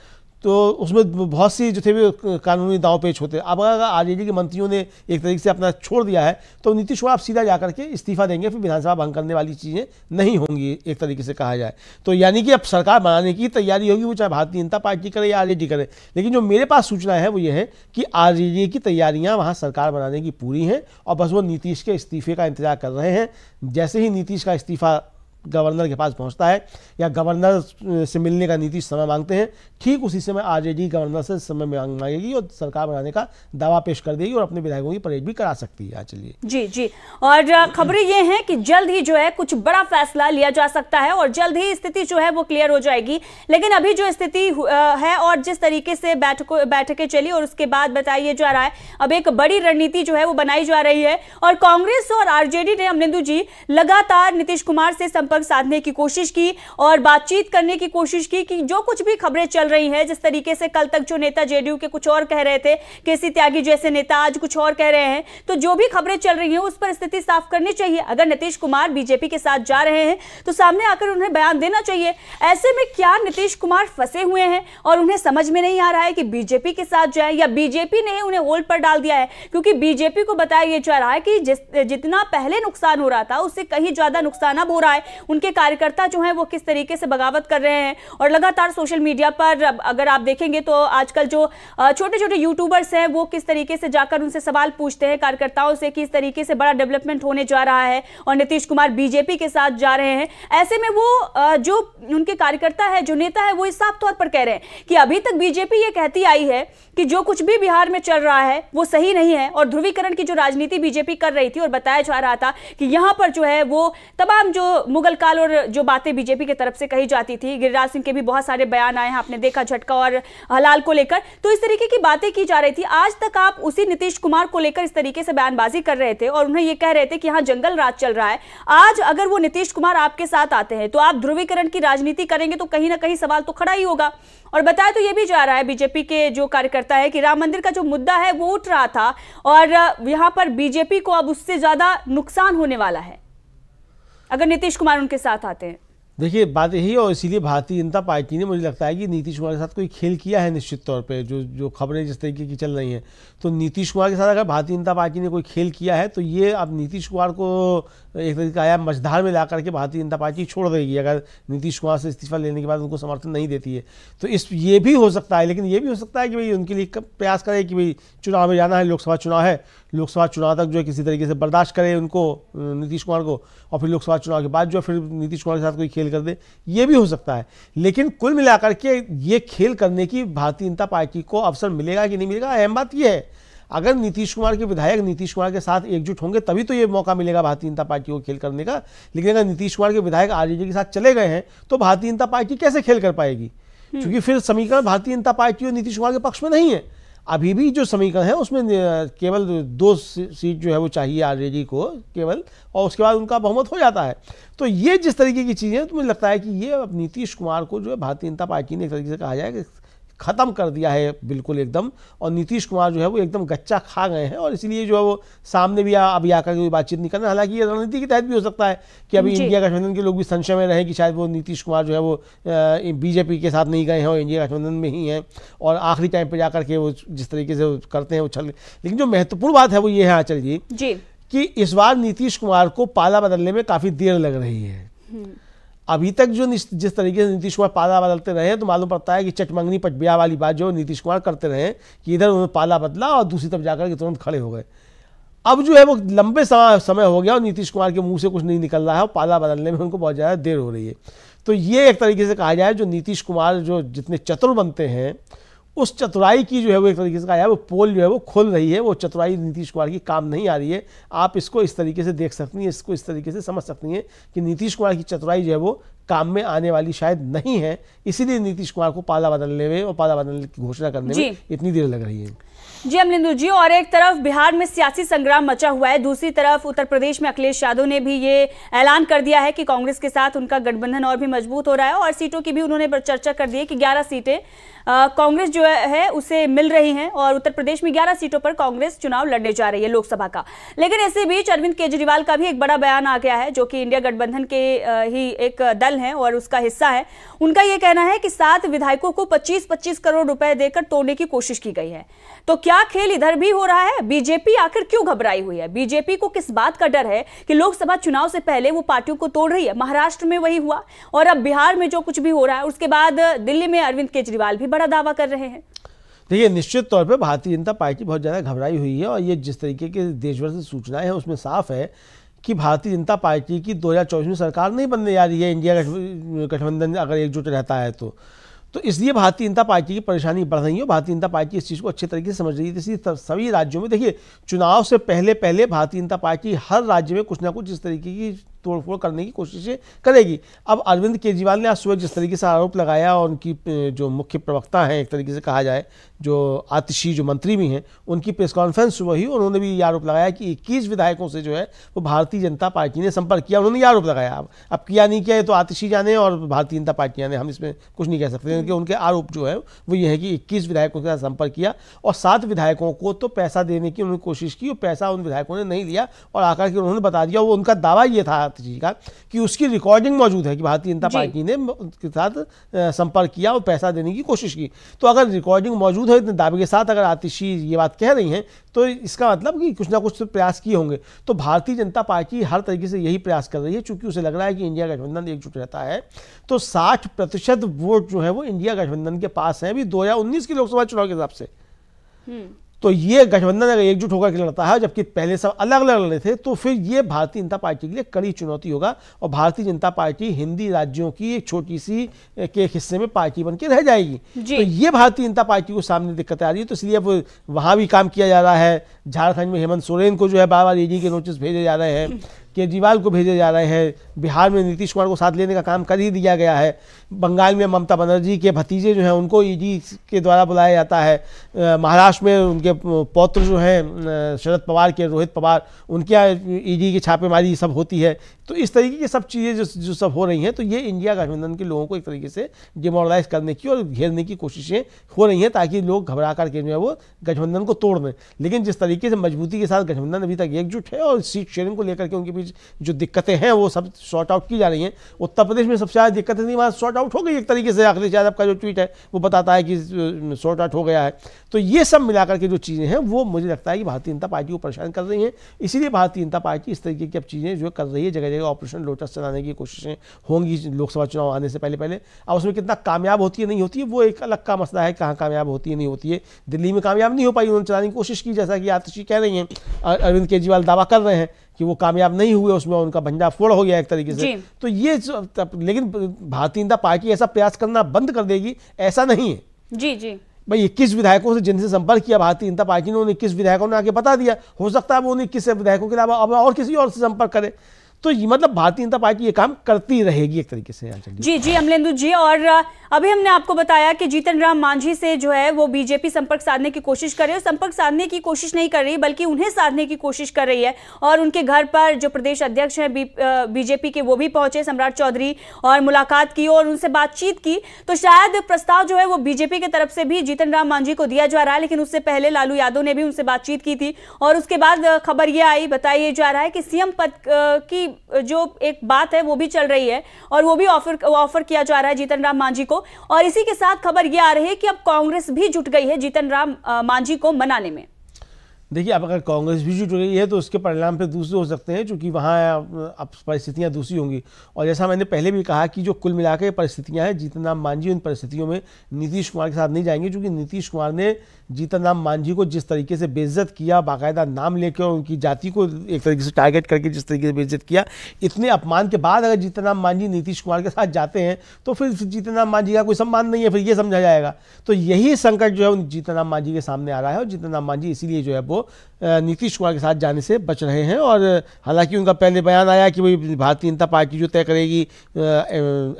तो उसमें बहुत सी जो थे भी कानूनी दाव पेच होते अब अगर आरजेडी के मंत्रियों ने एक तरीके से अपना छोड़ दिया है तो नीतीश कुमार आप सीधा जा करके इस्तीफा देंगे फिर विधानसभा भंग करने वाली चीज़ें नहीं होंगी एक तरीके से कहा जाए तो यानी कि अब सरकार बनाने की तैयारी होगी वो चाहे भारतीय जनता पार्टी करे या आर करे लेकिन जो मेरे पास सूचना है वो ये है कि आर की तैयारियाँ वहाँ सरकार बनाने की पूरी हैं और बस वो नीतीश के इस्तीफे का इंतजार कर रहे हैं जैसे ही नीतीश का इस्तीफा गवर्नर के पास पहुंचता है या गवर्नर से मिलने का नीति समय मांगते हैं ठीक उसी समय आरजेडी गवर्नर से समय मांगेगी और सरकार बनाने का दावा पेश कर देगी और अपने विधायकों की परेड भी करा सकती है हाँ, चलिए जी जी और खबरें ये हैं कि जल्द ही जो है कुछ बड़ा फैसला लिया जा सकता है और जल्द ही स्थिति जो है वो क्लियर हो जाएगी लेकिन अभी जो स्थिति है और जिस तरीके से बैठक बैठकें चली और उसके बाद बताया जा रहा है अब एक बड़ी रणनीति जो है वो बनाई जा रही है और कांग्रेस और आरजेडी ने अमरिंदू जी लगातार नीतीश कुमार से संपर्क संपर्क साधने की कोशिश की और बातचीत करने की कोशिश की कि जो कुछ भी खबरें चल रही हैं जिस तरीके से कल तक जो नेता जेडीयू के कुछ और कह रहे थे के त्यागी जैसे नेता आज कुछ और कह रहे हैं तो जो भी खबरें चल रही हैं उस पर स्थिति साफ करनी चाहिए अगर नीतीश कुमार बीजेपी के साथ जा रहे हैं तो सामने आकर उन्हें बयान देना चाहिए ऐसे में क्या नीतीश कुमार फंसे हुए हैं और उन्हें समझ में नहीं आ रहा है कि बीजेपी के साथ जाए या बीजेपी ने उन्हें होल्ड पर डाल दिया है क्योंकि बीजेपी को बताया जा रहा है कि जितना पहले नुकसान हो रहा था उससे कहीं ज्यादा नुकसान अब हो रहा है उनके कार्यकर्ता जो हैं वो किस तरीके से बगावत कर रहे हैं और लगातार सोशल मीडिया पर अगर आप देखेंगे तो आजकल जो छोटे छोटे यूट्यूबर्स हैं वो किस तरीके से जाकर उनसे सवाल पूछते हैं कार्यकर्ताओं से किस तरीके से बड़ा डेवलपमेंट होने जा रहा है और नीतीश कुमार बीजेपी के साथ जा रहे हैं ऐसे में वो जो उनके कार्यकर्ता है जो नेता है वो साफ तौर पर कह रहे हैं कि अभी तक बीजेपी ये कहती आई है कि जो कुछ भी बिहार में चल रहा है वो सही नहीं है और ध्रुवीकरण की जो राजनीति बीजेपी कर रही थी और बताया जा रहा था कि यहां पर जो है वो तमाम जो मुगल मुगल काल और जो बातें बीजेपी की तरफ से कही जाती थी गिरिराज सिंह के भी बहुत सारे बयान आए हैं आपने देखा झटका और हलाल को लेकर तो इस तरीके की बातें की जा रही थी आज तक आप उसी नीतीश कुमार को लेकर इस तरीके से बयानबाजी कर रहे थे और उन्हें ये कह रहे थे कि हाँ जंगल राज चल रहा है आज अगर वो नीतीश कुमार आपके साथ आते हैं तो आप ध्रुवीकरण की राजनीति करेंगे तो कहीं ना कहीं सवाल तो खड़ा ही होगा और बताया तो ये भी जा रहा है बीजेपी के जो कार्यकर्ता है कि राम मंदिर का जो मुद्दा है वो उठ रहा था और यहाँ पर बीजेपी को अब उससे ज्यादा नुकसान होने वाला है अगर नीतीश कुमार उनके साथ आते हैं देखिए बात यही और इसीलिए भारतीय जनता पार्टी ने मुझे लगता है कि नीतीश कुमार के साथ कोई खेल किया है निश्चित तौर पे जो जो खबरें जिस तरीके की चल रही हैं तो नीतीश कुमार के साथ अगर भारतीय जनता पार्टी ने कोई खेल किया है तो ये अब नीतीश कुमार को एक तरीके का आया मझधार में ला करके भारतीय जनता पार्टी छोड़ देगी अगर नीतीश कुमार से इस्तीफा लेने के बाद उनको समर्थन नहीं देती है तो इस ये भी हो सकता है लेकिन ये भी हो सकता है कि भाई उनके लिए प्रयास करें कि भाई चुनाव में जाना है लोकसभा चुनाव है लोकसभा चुनाव तक जो है किसी तरीके से बर्दाश्त करें उनको नीतीश कुमार को और फिर लोकसभा चुनाव के बाद जो है फिर नीतीश कुमार के साथ कोई खेल फेल कर दे ये भी हो सकता है लेकिन कुल मिलाकर के ये खेल करने की भारतीय जनता पार्टी को अवसर मिलेगा कि नहीं मिलेगा अहम बात यह है अगर नीतीश कुमार के विधायक नीतीश कुमार के साथ एकजुट होंगे तभी तो ये मौका मिलेगा भारतीय जनता पार्टी को खेल करने का लेकिन अगर नीतीश कुमार के विधायक आरजेडी के साथ चले गए हैं तो भारतीय जनता पार्टी कैसे खेल कर पाएगी हम्म। क्योंकि फिर समीकरण भारतीय जनता पार्टी और नीतीश कुमार के पक्ष में नहीं है अभी भी जो समीकरण है उसमें केवल दो सीट जो है वो चाहिए आरजेडी को केवल और उसके बाद उनका बहुमत हो जाता है तो ये जिस तरीके की चीज़ें तो मुझे लगता है कि ये अब नीतीश कुमार को जो है भारतीय जनता पार्टी ने एक तरीके से कहा जाए कि ख़त्म कर दिया है बिल्कुल एकदम और नीतीश कुमार जो है वो एकदम गच्चा खा गए हैं और इसलिए जो है वो सामने भी अभी आकर कोई बातचीत नहीं करना हालांकि ये रणनीति के तहत भी हो सकता है कि अभी इंडिया गठबंधन के लोग भी संशय में रहें कि शायद वो नीतीश कुमार जो है वो बीजेपी के साथ नहीं गए हैं और इंडिया गठबंधन में ही हैं और आखिरी टाइम पर जाकर के वो जिस तरीके से करते हैं वो छल लेकिन जो महत्वपूर्ण बात है वो ये है आचल जी कि इस बार नीतीश कुमार को पाला बदलने में काफ़ी देर लग रही है हम्म। अभी तक जो जिस तरीके से नीतीश कुमार पाला बदलते रहे हैं तो मालूम पड़ता है कि चटमंगनी पटबिया वाली बात जो नीतीश कुमार करते रहे कि इधर उन्होंने पाला बदला और दूसरी तरफ जाकर के तुरंत खड़े हो गए अब जो है वो लंबे समय समय हो गया और नीतीश कुमार के मुंह से कुछ नहीं निकल रहा है और पाला बदलने में उनको बहुत ज़्यादा देर हो रही है तो ये एक तरीके से कहा जाए जो नीतीश कुमार जो जितने चतुर बनते हैं उस चतुराई की जो है वो एक तरीके से कहा है वो पोल जो है वो खोल रही है वो चतुराई नीतीश कुमार की काम नहीं आ रही है आप इसको इस तरीके से देख सकती हैं इसको इस तरीके से समझ सकती हैं कि नीतीश कुमार की चतुराई जो है वो काम में आने वाली शायद नहीं है इसीलिए नीतीश कुमार को पाला बदलने में और पाला बदलने की घोषणा करने में इतनी देर लग रही है जी अमलिंदु जी और एक तरफ बिहार में सियासी संग्राम मचा हुआ है दूसरी तरफ उत्तर प्रदेश में अखिलेश यादव ने भी ये ऐलान कर दिया है कि कांग्रेस के साथ उनका गठबंधन और भी मजबूत हो रहा है और सीटों की भी उन्होंने चर्चा कर दी है कि 11 सीटें कांग्रेस जो है उसे मिल रही हैं और उत्तर प्रदेश में ग्यारह सीटों पर कांग्रेस चुनाव लड़ने जा रही है लोकसभा का लेकिन इसी बीच अरविंद केजरीवाल का भी एक बड़ा बयान आ गया है जो कि इंडिया गठबंधन के ही एक दल है और उसका हिस्सा है उनका यह कहना है कि सात विधायकों को पच्चीस पच्चीस करोड़ रुपए देकर तोड़ने की कोशिश की गई है तो क्या खेल इधर भी हो रहा है बीजेपी आखिर क्यों घबराई हुई है बीजेपी को किस बात का डर है कि लोकसभा चुनाव से पहले वो पार्टियों को तोड़ रही है महाराष्ट्र में वही हुआ और अब बिहार में जो कुछ भी हो रहा है उसके बाद दिल्ली में अरविंद केजरीवाल भी बड़ा दावा कर रहे हैं देखिए निश्चित तौर पर भारतीय जनता पार्टी बहुत ज़्यादा घबराई हुई है और ये जिस तरीके की देशभर से सूचनाएं हैं उसमें साफ है कि भारतीय जनता पार्टी की 2024 में सरकार नहीं बनने जा रही है इंडिया गठबंधन अगर एकजुट रहता है तो तो इसलिए भारतीय जनता पार्टी की परेशानी बढ़ रही है भारतीय जनता पार्टी इस चीज़ को अच्छे तरीके से समझ रही है इसलिए सभी राज्यों में देखिए चुनाव से पहले पहले भारतीय जनता पार्टी हर राज्य में कुछ ना कुछ इस तरीके की तोड़फोड़ करने की कोशिशें करेगी अब अरविंद केजरीवाल ने आज सुबह जिस तरीके से आरोप लगाया और उनकी जो मुख्य प्रवक्ता हैं एक तरीके से कहा जाए जो आतिशी जो मंत्री भी हैं उनकी प्रेस कॉन्फ्रेंस हुआ ही उन्होंने भी ये आरोप लगाया कि इक्कीस विधायकों से जो है वो भारतीय जनता पार्टी ने संपर्क किया उन्होंने ये आरोप लगाया अब अब किया नहीं किया ये तो आतिशी जाने और भारतीय जनता पार्टी जाने हम इसमें कुछ नहीं कह सकते क्योंकि उनके आरोप जो है वो ये है कि इक्कीस विधायकों के साथ संपर्क किया और सात विधायकों को तो पैसा देने की उन्होंने कोशिश की और पैसा उन विधायकों ने नहीं लिया और आकर के उन्होंने बता दिया वो उनका दावा ये था सिद्धार्थ जी का कि उसकी रिकॉर्डिंग मौजूद है कि भारतीय जनता पार्टी ने उनके साथ संपर्क किया और पैसा देने की कोशिश की तो अगर रिकॉर्डिंग मौजूद है इतने दावे के साथ अगर आतिशी ये बात कह रही हैं तो इसका मतलब कि कुछ ना कुछ तो प्रयास किए होंगे तो भारतीय जनता पार्टी हर तरीके से यही प्रयास कर रही है चूंकि उसे लग रहा है कि इंडिया गठबंधन एकजुट रहता है तो साठ प्रतिशत वोट जो है वो इंडिया गठबंधन के पास है अभी दो के लोकसभा चुनाव के हिसाब से हम्म। तो ये गठबंधन अगर एकजुट होकर के लड़ता है जबकि पहले सब अलग अलग लड़े थे तो फिर ये भारतीय जनता पार्टी के लिए कड़ी चुनौती होगा और भारतीय जनता पार्टी हिंदी राज्यों की एक छोटी सी के हिस्से में पार्टी बन के रह जाएगी तो ये भारतीय जनता पार्टी को सामने दिक्कत आ रही है तो इसलिए अब वहाँ भी काम किया जा रहा है झारखंड में हेमंत सोरेन को जो है बार बार e के नोटिस भेजे जा रहे हैं केजरीवाल को भेजे जा रहे हैं बिहार में नीतीश कुमार को साथ लेने का काम कर ही दिया गया है बंगाल में ममता बनर्जी के भतीजे जो हैं उनको ईडी e के द्वारा बुलाया जाता है महाराष्ट्र में उनके पौत्र जो हैं शरद पवार के रोहित पवार उनके यहाँ ईडी e की छापेमारी सब होती है तो इस तरीके की सब चीज़ें जो जो सब हो रही हैं तो ये इंडिया गठबंधन के लोगों को एक तरीके से डिमोरलाइज करने की और घेरने की कोशिशें हो रही हैं ताकि लोग घबरा करके जो है वो गठबंधन को तोड़ दें लेकिन जिस तरीके से मजबूती के साथ गठबंधन अभी तक एकजुट है और सीट शेयरिंग को लेकर के उनके पीछे जो दिक्कतें हैं वो सब शॉर्ट आउट की जा रही हैं उत्तर प्रदेश में सबसे ज़्यादा दिक्कतें नहीं वहाँ शॉर्ट आउट हो गई एक तरीके से अखिलेश यादव का जो ट्वीट है वो बताता है कि शॉर्ट आउट हो गया है तो ये सब मिलाकर के जो चीज़ें हैं वो मुझे लगता है कि भारतीय जनता पार्टी को परेशान कर रही हैं इसीलिए भारतीय जनता पार्टी इस तरीके की अब चीज़ें जो कर रही है जगह जगह ऑपरेशन लोटस चलाने की कोशिशें होंगी लोकसभा चुनाव आने से पहले पहले अब उसमें कितना कामयाब होती है नहीं होती है वो एक अलग का मसला है कहाँ कामयाब होती है नहीं होती है दिल्ली में कामयाब नहीं हो पाई उन्होंने चलाने की कोशिश की जैसा कि आतिशी कह रही हैं अरविंद केजरीवाल दावा कर रहे हैं कि वो कामयाब नहीं हुए उसमें उनका फोड़ हो गया एक तरीके से तो ये लेकिन भारतीय जनता पार्टी ऐसा प्रयास करना बंद कर देगी ऐसा नहीं है जी जी भाई इक्कीस विधायकों से जिनसे संपर्क किया भारतीय जनता पार्टी ने उन्हें इक्कीस विधायकों ने आके बता दिया हो सकता है वो उन्हें इक्कीस विधायकों के अलावा अब और किसी और से संपर्क करे तो ये मतलब भारतीय जनता पार्टी ये काम करती रहेगी एक तरीके से जी जी अमलेंदु जी और अभी हमने आपको बताया कि जीतन राम मांझी से जो है वो बीजेपी संपर्क साधने की कोशिश कर रही है संपर्क साधने की कोशिश नहीं कर रही बल्कि उन्हें साधने की कोशिश कर रही है और उनके घर पर जो प्रदेश अध्यक्ष है बीजेपी के वो भी पहुंचे सम्राट चौधरी और मुलाकात की और उनसे बातचीत की तो शायद प्रस्ताव जो है वो बीजेपी की तरफ से भी जीतन राम मांझी को दिया जा रहा है लेकिन उससे पहले लालू यादव ने भी उनसे बातचीत की थी और उसके बाद खबर यह आई बताया जा रहा है कि सीएम पद की जो एक बात है वो भी चल रही है और वो भी ऑफर ऑफर किया जा रहा है जीतन राम मांझी को और इसी के साथ खबर ये आ रही है कि अब कांग्रेस भी जुट गई है जीतन राम मांझी को मनाने में देखिए अब अगर कांग्रेस भी जुट गई है तो उसके परिणाम फिर दूसरे हो सकते हैं क्योंकि वहाँ अब परिस्थितियाँ दूसरी होंगी और जैसा मैंने पहले भी कहा कि जो कुल मिलाकर परिस्थितियाँ हैं जीतन राम मांझी उन परिस्थितियों में नीतीश कुमार के साथ नहीं जाएंगे क्योंकि नीतीश कुमार ने जीतन राम मांझी को जिस तरीके से बेइज्जत किया बाकायदा नाम लेकर और उनकी जाति को एक तरीके से टारगेट करके जिस तरीके से बेइज्जत किया इतने अपमान के बाद अगर जीतन राम मांझी नीतीश कुमार के साथ जाते हैं तो फिर जीतन राम मांझी का कोई सम्मान नहीं है फिर ये समझा जाएगा तो यही संकट जो है जीतन राम मांझी के सामने आ रहा है और जीतन राम मांझी इसीलिए जो है वो नीतीश कुमार के साथ जाने से बच रहे हैं और हालांकि उनका पहले बयान आया कि भाई भारतीय जनता पार्टी जो तय करेगी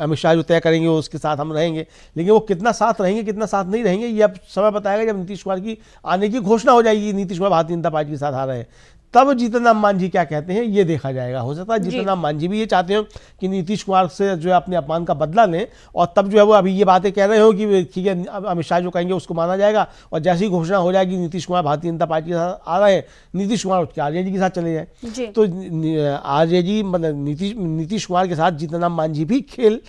अमित शाह जो तय करेंगे उसके साथ हम रहेंगे लेकिन वो कितना साथ रहेंगे कितना साथ नहीं रहेंगे ये अब समय बताएगा जब नीतीश नीतीश कुमार की आने की घोषणा हो जाएगी नीतीश कुमार भारतीय जनता पार्टी के साथ आ रहे हैं तब जीतन राम मांझी क्या कहते हैं ये देखा जाएगा हो सकता है जीतन राम मांझी भी ये चाहते हो कि नीतीश कुमार से जो है अपने अपमान का बदला लें और तब जो है वो अभी ये बातें कह रहे हो कि ठीक है अमित शाह जो कहेंगे उसको माना जाएगा और जैसी ही घोषणा हो जाएगी नीतीश कुमार भारतीय जनता पार्टी के साथ आ रहे हैं नीतीश कुमार उठ के आर्य जी के साथ चले जाए तो आर्य जी मतलब नीतीश नीतीश कुमार के साथ जीतन राम मांझी भी खेल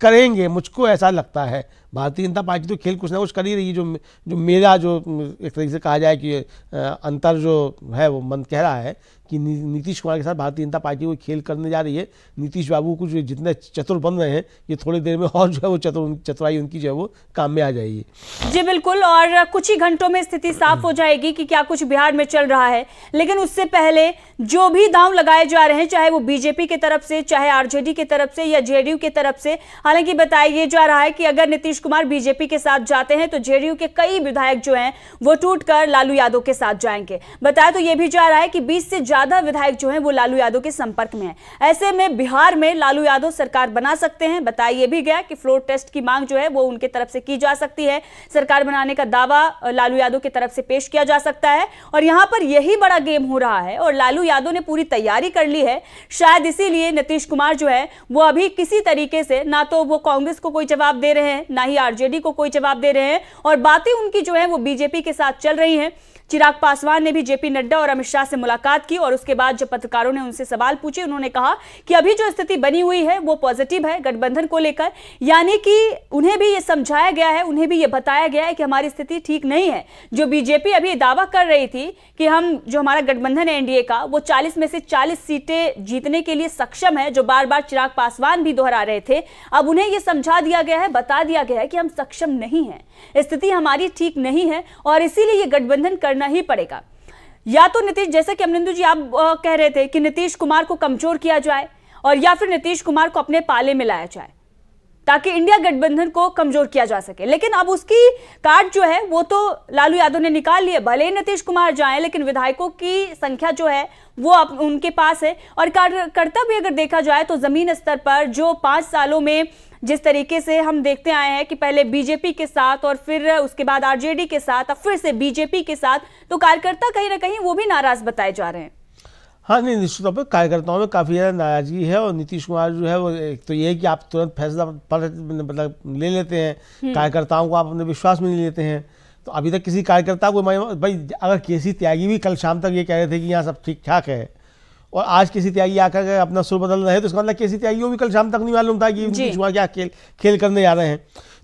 करेंगे मुझको ऐसा लगता है भारतीय जनता पार्टी तो खेल कुछ ना कुछ कर ही रही है जो जो मेरा जो एक तरीके से कहा जाए कि अंतर जो है वो मन कह रहा है कि नीतीश कुमार के साथ भारतीय जनता पार्टी वो खेल करने जा रही है नीतीश बाबू को जो जितने चतुर बन रहे हैं ये थोड़ी देर में और जो है वो चतुर चतुराई उनकी जो है वो काम में आ जाएगी जी बिल्कुल और कुछ ही घंटों में स्थिति साफ हो जाएगी कि क्या कुछ बिहार में चल रहा है लेकिन उससे पहले जो भी दांव लगाए जा रहे हैं चाहे वो बीजेपी की तरफ से चाहे आरजेडी की तरफ से या जेडीयू की तरफ से हालांकि बताया ये जा रहा है कि अगर नीतीश कुमार बीजेपी के साथ जाते हैं तो जे के कई विधायक जो है वो टूट लालू यादव के साथ जाएंगे बताया तो ये भी जा रहा है कि बीस से ज्यादा विधायक जो हैं वो लालू यादव के संपर्क में हैं ऐसे में बिहार में लालू यादव सरकार बना सकते हैं बताया भी गया कि फ्लोर टेस्ट की मांग जो है वो उनके तरफ से की जा सकती है सरकार बनाने का दावा लालू यादव की तरफ से पेश किया जा सकता है और यहाँ पर यही बड़ा गेम हो रहा है और लालू यादव ने पूरी तैयारी कर ली है शायद इसीलिए नीतीश कुमार जो है वो अभी किसी तरीके से ना तो वो कांग्रेस को कोई जवाब दे रहे हैं ना ही आरजेडी को कोई जवाब दे रहे हैं और बातें उनकी जो है वो बीजेपी के साथ चल रही हैं चिराग पासवान ने भी जेपी नड्डा और अमित शाह से मुलाकात की और उसके बाद जब पत्रकारों ने उनसे सवाल पूछे उन्होंने कहा कि अभी जो स्थिति बनी हुई है वो पॉजिटिव है गठबंधन को लेकर यानी कि उन्हें भी ये समझाया गया है उन्हें भी ये बताया गया है कि हमारी स्थिति ठीक नहीं है जो बीजेपी अभी दावा कर रही थी कि हम जो हमारा गठबंधन है एनडीए का वो चालीस में से चालीस सीटें जीतने के लिए सक्षम है जो बार बार चिराग पासवान भी दोहरा रहे थे अब उन्हें ये समझा दिया गया है बता दिया गया है कि हम सक्षम नहीं है स्थिति हमारी ठीक नहीं है और इसीलिए ये गठबंधन करने करना ही पड़ेगा या तो नीतीश जैसे कि अमरिंदू जी आप कह रहे थे कि नीतीश कुमार को कमजोर किया जाए और या फिर नीतीश कुमार को अपने पाले में लाया जाए ताकि इंडिया गठबंधन को कमजोर किया जा सके लेकिन अब उसकी कार्ड जो है वो तो लालू यादव ने निकाल लिए भले ही नीतीश कुमार जाए लेकिन विधायकों की संख्या जो है वो अब उनके पास है और कार्यकर्ता भी अगर देखा जाए तो जमीन स्तर पर जो पांच सालों में जिस तरीके से हम देखते आए हैं कि पहले बीजेपी के साथ और फिर उसके बाद आरजेडी के साथ अब फिर से बीजेपी के साथ तो कार्यकर्ता कहीं ना कहीं वो भी नाराज बताए जा रहे हैं हाँ नहीं निश्चित तौर पर कार्यकर्ताओं में काफ़ी ज़्यादा नाराजगी है और नीतीश कुमार जो है वो एक तो ये है कि आप तुरंत फैसला पर मतलब ले लेते हैं हम्म। कार्यकर्ताओं को आप अपने विश्वास में नहीं लेते हैं तो अभी तक किसी कार्यकर्ता को भाई अगर केसी त्यागी भी कल शाम तक ये कह रहे थे कि यहाँ सब ठीक ठाक है और आज किसी त्यागी आकर अपना सुर बदल रहे तो इसका मतलब किसी त्यागी वो भी कल शाम तक नहीं मालूम था कि क्या खेल खेल करने जा रहे हैं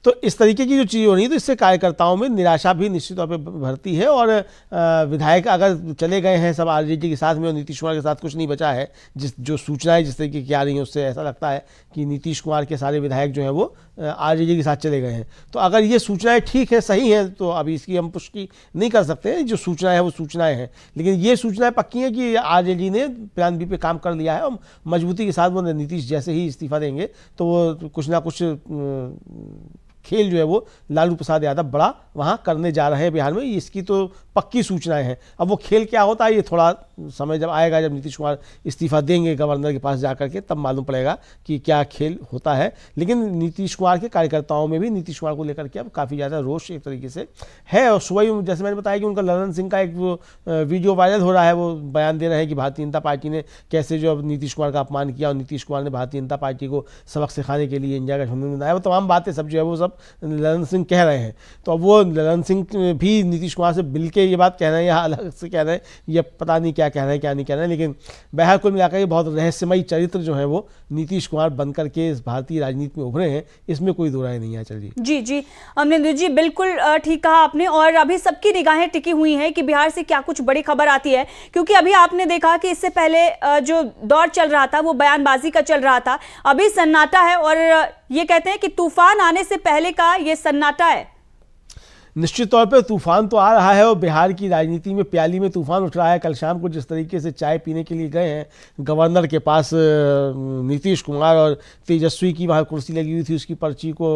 तो इस तरीके की जो चीज़ हो रही है तो इससे कार्यकर्ताओं में निराशा भी निश्चित तौर पर भरती है और विधायक अगर चले गए हैं सब आर के साथ में और नीतीश कुमार के साथ कुछ नहीं बचा है जिस जो सूचनाएं जिस तरीके की आ रही हैं उससे ऐसा लगता है कि नीतीश कुमार के सारे विधायक जो हैं वो आर के साथ चले गए हैं तो अगर ये सूचनाएँ ठीक है सही हैं तो अभी इसकी हम पुष्टि नहीं कर सकते हैं जो सूचनाएँ हैं वो सूचनाएँ हैं लेकिन ये सूचनाएँ पक्की हैं कि आर ने प्लान बी पे काम कर लिया है और मजबूती के साथ वो नीतीश जैसे ही इस्तीफा देंगे तो वो कुछ ना कुछ खेल जो है वो लालू प्रसाद यादव बड़ा वहाँ करने जा रहे हैं बिहार में इसकी तो पक्की सूचनाएं हैं अब वो खेल क्या होता है ये थोड़ा समय जब आएगा जब नीतीश कुमार इस्तीफा देंगे गवर्नर के पास जा के तब मालूम पड़ेगा कि क्या खेल होता है लेकिन नीतीश कुमार के कार्यकर्ताओं में भी नीतीश कुमार को लेकर के अब काफ़ी ज़्यादा रोष एक तरीके से है और सुबह जैसे मैंने बताया कि उनका ललन सिंह का एक वीडियो वायरल हो रहा है वो बयान दे रहे हैं कि भारतीय जनता पार्टी ने कैसे जो अब नीतीश कुमार का अपमान किया और नीतीश कुमार ने भारतीय जनता पार्टी को सबक सिखाने के लिए इंडिया गठबंधन बनाया वो तमाम बातें सब जो है वो सब ललन सिंह कह रहे हैं तो अब वो ललन सिंह भी नीतीश कुमार से मिल के ये बात कह रहे हैं या अलग से कह रहे हैं ये पता नहीं क्या कह रहे हैं क्या नहीं कह रहे हैं लेकिन बहर कुल मिलाकर ये बहुत रहस्यमयी चरित्र जो है वो नीतीश कुमार बनकर के इस भारतीय राजनीति में उभरे हैं इसमें कोई दुराय नहीं है चलिए जी जी अमरिंदर जी बिल्कुल ठीक कहा आपने और अभी सबकी निगाहें टिकी हुई हैं कि बिहार से क्या कुछ बड़ी खबर आती है क्योंकि अभी आपने देखा कि इससे पहले जो दौर चल रहा था वो बयानबाजी का चल रहा था अभी सन्नाटा है और ये कहते हैं कि तूफान आने से पहले का ये सन्नाटा है निश्चित तौर पर तूफान तो आ रहा है और बिहार की राजनीति में प्याली में तूफान उठ रहा है कल शाम को जिस तरीके से चाय पीने के लिए गए हैं गवर्नर के पास नीतीश कुमार और तेजस्वी की वहाँ कुर्सी लगी हुई थी उसकी पर्ची को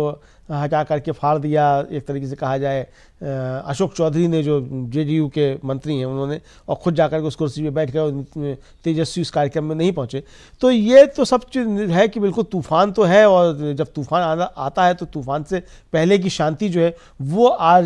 हटा करके फाड़ दिया एक तरीके से कहा जाए अशोक चौधरी ने जो जेडीयू के मंत्री हैं उन्होंने और खुद जाकर के उस कुर्सी पर बैठ कर तेजस्वी उस कार्यक्रम में नहीं पहुंचे तो ये तो सब चीज़ है कि बिल्कुल तूफान तो है और जब तूफान आता है तो तूफान से पहले की शांति जो है वो आर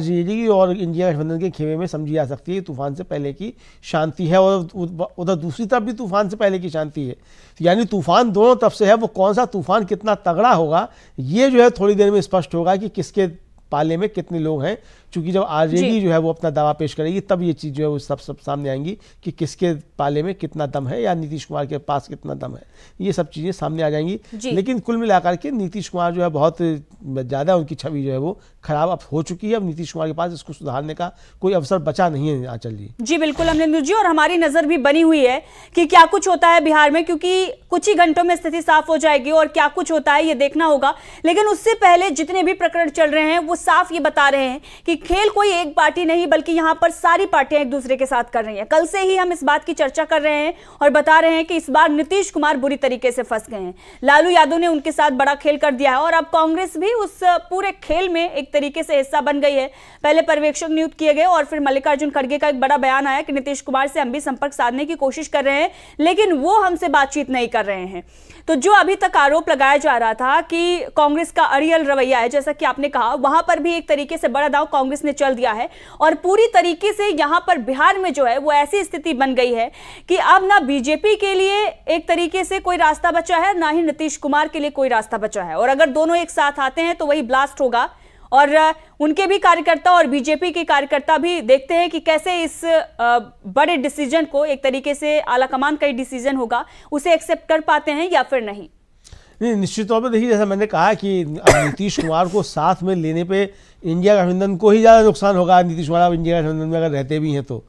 और इंडिया गठबंधन के खेमे में समझी जा सकती है तूफान से पहले की शांति है और उधर दूसरी तरफ भी तूफान से पहले की शांति है यानी तूफान दोनों तरफ से है वो कौन सा तूफान कितना तगड़ा होगा ये जो है थोड़ी देर में स्पष्ट स्पष्ट होगा कि किसके पाले में कितने लोग हैं चूंकि जब आरजेडी जो है वो अपना दावा पेश करेगी तब ये चीज़ जो है वो सब सब सामने आएंगी कि किसके पाले में कितना दम है या नीतीश कुमार के पास कितना दम है ये सब चीज़ें सामने आ जाएंगी लेकिन कुल मिलाकर के नीतीश कुमार जो है बहुत ज़्यादा उनकी छवि जो है वो खराब अब हो चुकी है अब नीतीश कुमार के पास इसको सुधारने का कोई अवसर बचा नहीं है आंचल जी जी बिल्कुल अमरिंदर जी और हमारी नज़र भी बनी हुई है कि क्या कुछ होता है बिहार में क्योंकि कुछ ही घंटों में स्थिति साफ हो जाएगी और क्या कुछ होता है ये देखना होगा लेकिन उससे पहले जितने भी प्रकरण चल रहे हैं वो साफ ये बता रहे हैं कि खेल कोई एक पार्टी नहीं बल्कि यहां पर सारी पार्टियां एक दूसरे के साथ कर रही हैं कल से ही हम इस बात की चर्चा कर रहे हैं और बता रहे हैं कि इस बार नीतीश कुमार बुरी तरीके से फंस गए हैं लालू यादव ने उनके साथ बड़ा खेल कर दिया है और अब कांग्रेस भी उस पूरे खेल में एक तरीके से हिस्सा बन गई है पहले पर्यवेक्षक नियुक्त किए गए और फिर मल्लिकार्जुन खड़गे का एक बड़ा बयान आया कि नीतीश कुमार से हम भी संपर्क साधने की कोशिश कर रहे हैं लेकिन वो हमसे बातचीत नहीं कर रहे हैं तो जो अभी तक आरोप लगाया जा रहा था कि कांग्रेस का अड़ियल रवैया है जैसा कि आपने कहा वहां पर भी एक तरीके से बड़ा दाव कांग्रेस ने चल दिया है और पूरी तरीके से यहां पर बिहार में जो है वो ऐसी स्थिति बन गई है कि अब ना बीजेपी के लिए एक तरीके से कोई रास्ता बचा है ना ही नीतीश कुमार के लिए कोई रास्ता बचा है और अगर दोनों एक साथ आते हैं तो वही ब्लास्ट होगा और उनके भी कार्यकर्ता और बीजेपी के कार्यकर्ता भी देखते हैं कि कैसे इस बड़े डिसीजन को एक तरीके से आला कमान का ही डिसीजन होगा उसे एक्सेप्ट कर पाते हैं या फिर नहीं नहीं निश्चित तौर पर देखिए जैसा मैंने कहा कि नीतीश कुमार को साथ में लेने पे इंडिया गठबंधन को ही ज़्यादा नुकसान होगा नीतीश कुमार अब इंडिया गठबंधन में अगर रहते भी हैं तो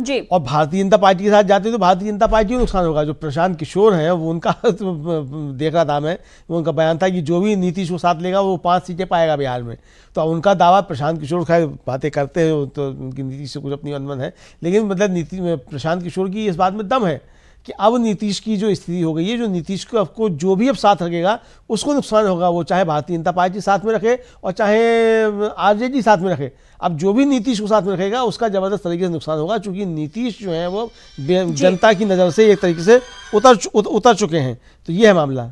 जी और भारतीय जनता पार्टी के साथ जाते तो भारतीय जनता पार्टी को नुकसान होगा जो प्रशांत किशोर है वो उनका देख रहा था मैं उनका बयान था कि जो भी नीतीश को साथ लेगा वो पाँच सीटें पाएगा बिहार में तो उनका दावा प्रशांत किशोर खैर बातें करते हैं तो उनकी नीतीश से कुछ अपनी अनबन है लेकिन मतलब नीति प्रशांत किशोर की इस बात में दम है कि अब नीतीश की जो स्थिति हो गई है जो नीतीश को आपको जो भी अब साथ रखेगा उसको नुकसान होगा वो चाहे भारतीय जनता पार्टी साथ में रखे और चाहे आरजेडी साथ में रखे अब जो भी नीतीश को साथ में रखेगा उसका जबरदस्त तरीके से नुकसान होगा क्योंकि नीतीश जो है वो जनता की नज़र से एक तरीके से उतर उतर चुके हैं तो ये है मामला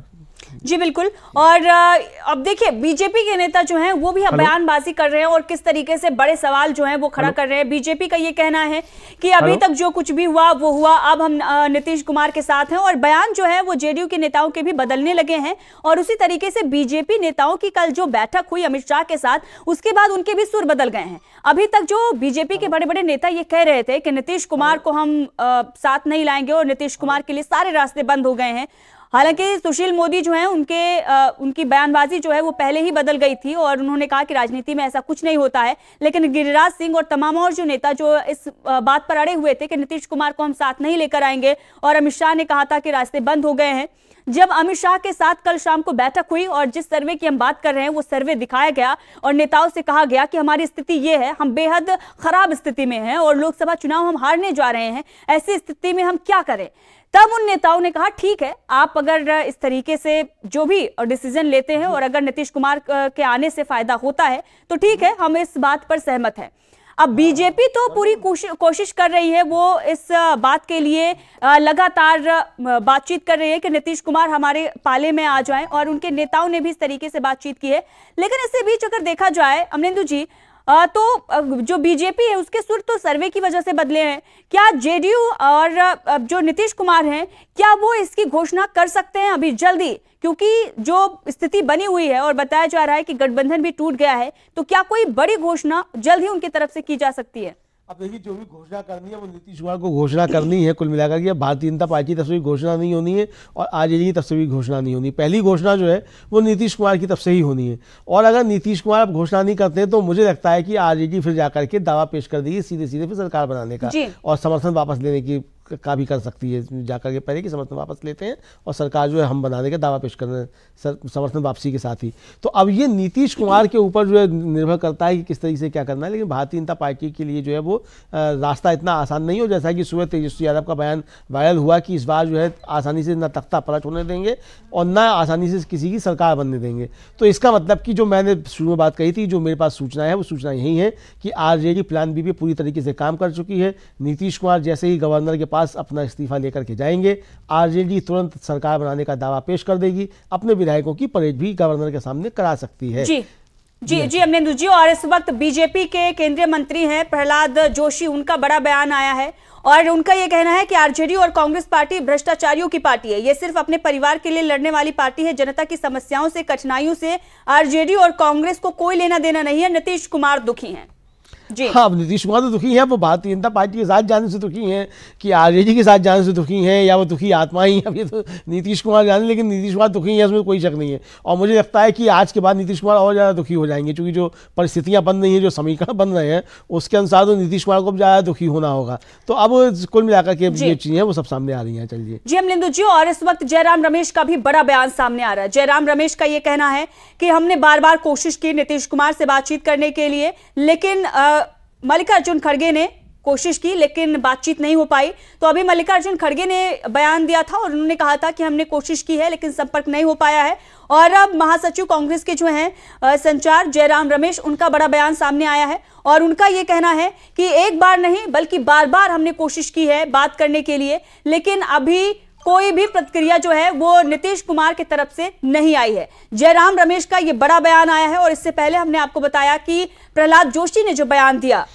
जी बिल्कुल और अब देखिए बीजेपी के नेता जो हैं वो भी बयानबाजी कर रहे हैं और किस तरीके से बड़े सवाल जो हैं वो खड़ा कर रहे हैं बीजेपी का ये कहना है कि अभी तक जो कुछ भी हुआ वो हुआ अब हम नीतीश कुमार के साथ हैं और बयान जो है वो जेडीयू के नेताओं के भी बदलने लगे हैं और उसी तरीके से बीजेपी नेताओं की कल जो बैठक हुई अमित शाह के साथ उसके बाद उनके भी सुर बदल गए हैं अभी तक जो बीजेपी के बड़े बड़े नेता ये कह रहे थे कि नीतीश कुमार को हम साथ नहीं लाएंगे और नीतीश कुमार के लिए सारे रास्ते बंद हो गए हैं हालांकि सुशील मोदी जो हैं उनके आ, उनकी बयानबाजी जो है वो पहले ही बदल गई थी और उन्होंने कहा कि राजनीति में ऐसा कुछ नहीं होता है लेकिन गिरिराज सिंह और तमाम और जो नेता जो इस बात पर अड़े हुए थे कि नीतीश कुमार को हम साथ नहीं लेकर आएंगे और अमित शाह ने कहा था कि रास्ते बंद हो गए हैं जब अमित शाह के साथ कल शाम को बैठक हुई और जिस सर्वे की हम बात कर रहे हैं वो सर्वे दिखाया गया और नेताओं से कहा गया कि हमारी स्थिति ये है हम बेहद खराब स्थिति में हैं और लोकसभा चुनाव हम हारने जा रहे हैं ऐसी स्थिति में हम क्या करें तब उन नेताओं ने कहा ठीक है आप अगर इस तरीके से जो भी डिसीजन लेते हैं और अगर नीतीश कुमार के आने से फायदा होता है तो ठीक है हम इस बात पर सहमत हैं अब बीजेपी तो पूरी कोशिश कर रही है वो इस बात के लिए लगातार बातचीत कर रही है कि नीतीश कुमार हमारे पाले में आ जाएं और उनके नेताओं ने भी इस तरीके से बातचीत की है लेकिन इसी बीच अगर देखा जाए अमरिंदु जी तो जो बीजेपी है उसके सुर तो सर्वे की वजह से बदले हैं क्या जेडीयू और जो नीतीश कुमार हैं क्या वो इसकी घोषणा कर सकते हैं अभी जल्दी क्योंकि जो स्थिति बनी हुई है और बताया जा रहा है कि गठबंधन भी टूट गया है तो क्या कोई बड़ी घोषणा जल्द ही उनकी तरफ से की जा सकती है अब देखिए जो भी घोषणा करनी है वो नीतीश कुमार को घोषणा करनी है कुल मिलाकर के भारतीय जनता पार्टी की तरफ से भी घोषणा नहीं होनी है और आर की तरफ से भी घोषणा नहीं होनी पहली घोषणा जो है वो नीतीश कुमार की तरफ से ही होनी है और अगर नीतीश कुमार अब घोषणा नहीं करते तो मुझे लगता है कि आर फिर जाकर के दावा पेश कर देगी सीधे सीधे फिर सरकार बनाने का और समर्थन वापस लेने की का भी कर सकती है जाकर के पहले कि समर्थन वापस लेते हैं और सरकार जो है हम बनाने का दावा पेश कर रहे हैं समर्थन वापसी के साथ ही तो अब ये नीतीश कुमार के ऊपर जो है निर्भर करता है कि किस तरीके से क्या करना है लेकिन भारतीय जनता पार्टी के लिए जो है वो रास्ता इतना आसान नहीं हो जैसा कि सुबह तेजस्वी यादव का बयान वायरल हुआ कि इस बार जो है आसानी से न तख्ता पलट होने देंगे और ना आसानी से किसी की सरकार बनने देंगे तो इसका मतलब कि जो मैंने शुरू में बात कही थी जो मेरे पास सूचना है वो सूचना यही है कि आरजेडी प्लान बी भी पूरी तरीके से काम कर चुकी है नीतीश कुमार जैसे ही गवर्नर के पास पास अपना इस्तीफा लेकर के जाएंगे आरजेडी तुरंत सरकार बनाने का दावा पेश कर देगी अपने विधायकों की परेड भी गवर्नर के सामने करा सकती है जी जी जी अमनेंदु जी और इस वक्त बीजेपी के केंद्रीय मंत्री हैं प्रहलाद जोशी उनका बड़ा बयान आया है और उनका यह कहना है कि आरजेडी और कांग्रेस पार्टी भ्रष्टाचारियों की पार्टी है ये सिर्फ अपने परिवार के लिए लड़ने वाली पार्टी है जनता की समस्याओं से कठिनाइयों से आरजेडी और कांग्रेस को कोई लेना देना नहीं है नीतीश कुमार दुखी हैं हाँ अब नीतीश कुमार तो दुखी हैं वो भारतीय जनता पार्टी के साथ जाने से दुखी हैं कि जे के साथ जाने से दुखी हैं या वो दुखी आत्मा ही अब ये तो नीतीश कुमार जाने लेकिन नीतीश कुमार दुखी हैं इसमें कोई शक नहीं है और मुझे लगता है कि आज के बाद नीतीश कुमार और ज़्यादा दुखी हो जाएंगे क्योंकि जो परिस्थितियाँ बन रही हैं जो समीकरण बन रहे हैं उसके अनुसार तो नीतीश कुमार को ज़्यादा दुखी होना होगा तो अब कुल मिलाकर के ये चीज़ें वो सब सामने आ रही हैं चलिए जी हम लिंदू जी और इस वक्त जयराम रमेश का भी बड़ा बयान सामने आ रहा है जयराम रमेश का ये कहना है कि हमने बार बार कोशिश की नीतीश कुमार से बातचीत करने के लिए लेकिन आ, मल्लिकार्जुन खड़गे ने कोशिश की लेकिन बातचीत नहीं हो पाई तो अभी मल्लिकार्जुन खड़गे ने बयान दिया था और उन्होंने कहा था कि हमने कोशिश की है लेकिन संपर्क नहीं हो पाया है और अब महासचिव कांग्रेस के जो हैं संचार जयराम रमेश उनका बड़ा बयान सामने आया है और उनका ये कहना है कि एक बार नहीं बल्कि बार बार हमने कोशिश की है बात करने के लिए लेकिन अभी कोई भी प्रतिक्रिया जो है वो नीतीश कुमार की तरफ से नहीं आई है जयराम रमेश का ये बड़ा बयान आया है और इससे पहले हमने आपको बताया कि प्रहलाद जोशी ने जो बयान दिया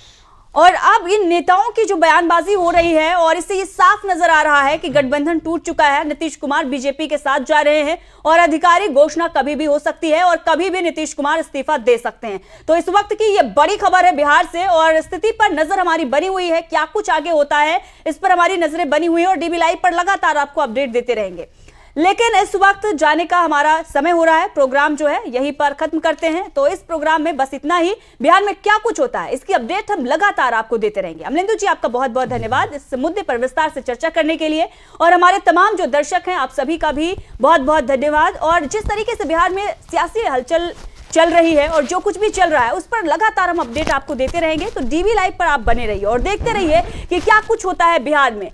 और अब इन नेताओं की जो बयानबाजी हो रही है और इससे ये साफ नजर आ रहा है कि गठबंधन टूट चुका है नीतीश कुमार बीजेपी के साथ जा रहे हैं और आधिकारिक घोषणा कभी भी हो सकती है और कभी भी नीतीश कुमार इस्तीफा दे सकते हैं तो इस वक्त की ये बड़ी खबर है बिहार से और स्थिति पर नजर हमारी बनी हुई है क्या कुछ आगे होता है इस पर हमारी नजरें बनी हुई है और डीबी लाइव पर लगातार आपको अपडेट देते रहेंगे लेकिन इस वक्त जाने का हमारा समय हो रहा है प्रोग्राम जो है यहीं पर खत्म करते हैं तो इस प्रोग्राम में बस इतना ही बिहार में क्या कुछ होता है इसकी अपडेट हम लगातार आपको देते रहेंगे अमलिंदु जी आपका बहुत बहुत धन्यवाद इस मुद्दे पर विस्तार से चर्चा करने के लिए और हमारे तमाम जो दर्शक हैं आप सभी का भी बहुत बहुत धन्यवाद और जिस तरीके से बिहार में सियासी हलचल चल रही है और जो कुछ भी चल रहा है उस पर लगातार हम अपडेट आपको देते रहेंगे तो डीवी लाइव पर आप बने रहिए और देखते रहिए कि क्या कुछ होता है बिहार में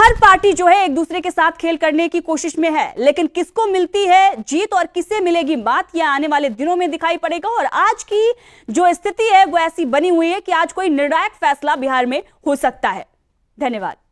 हर पार्टी जो है एक दूसरे के साथ खेल करने की कोशिश में है लेकिन किसको मिलती है जीत और किसे मिलेगी बात यह आने वाले दिनों में दिखाई पड़ेगा और आज की जो स्थिति है वो ऐसी बनी हुई है कि आज कोई निर्णायक फैसला बिहार में हो सकता है धन्यवाद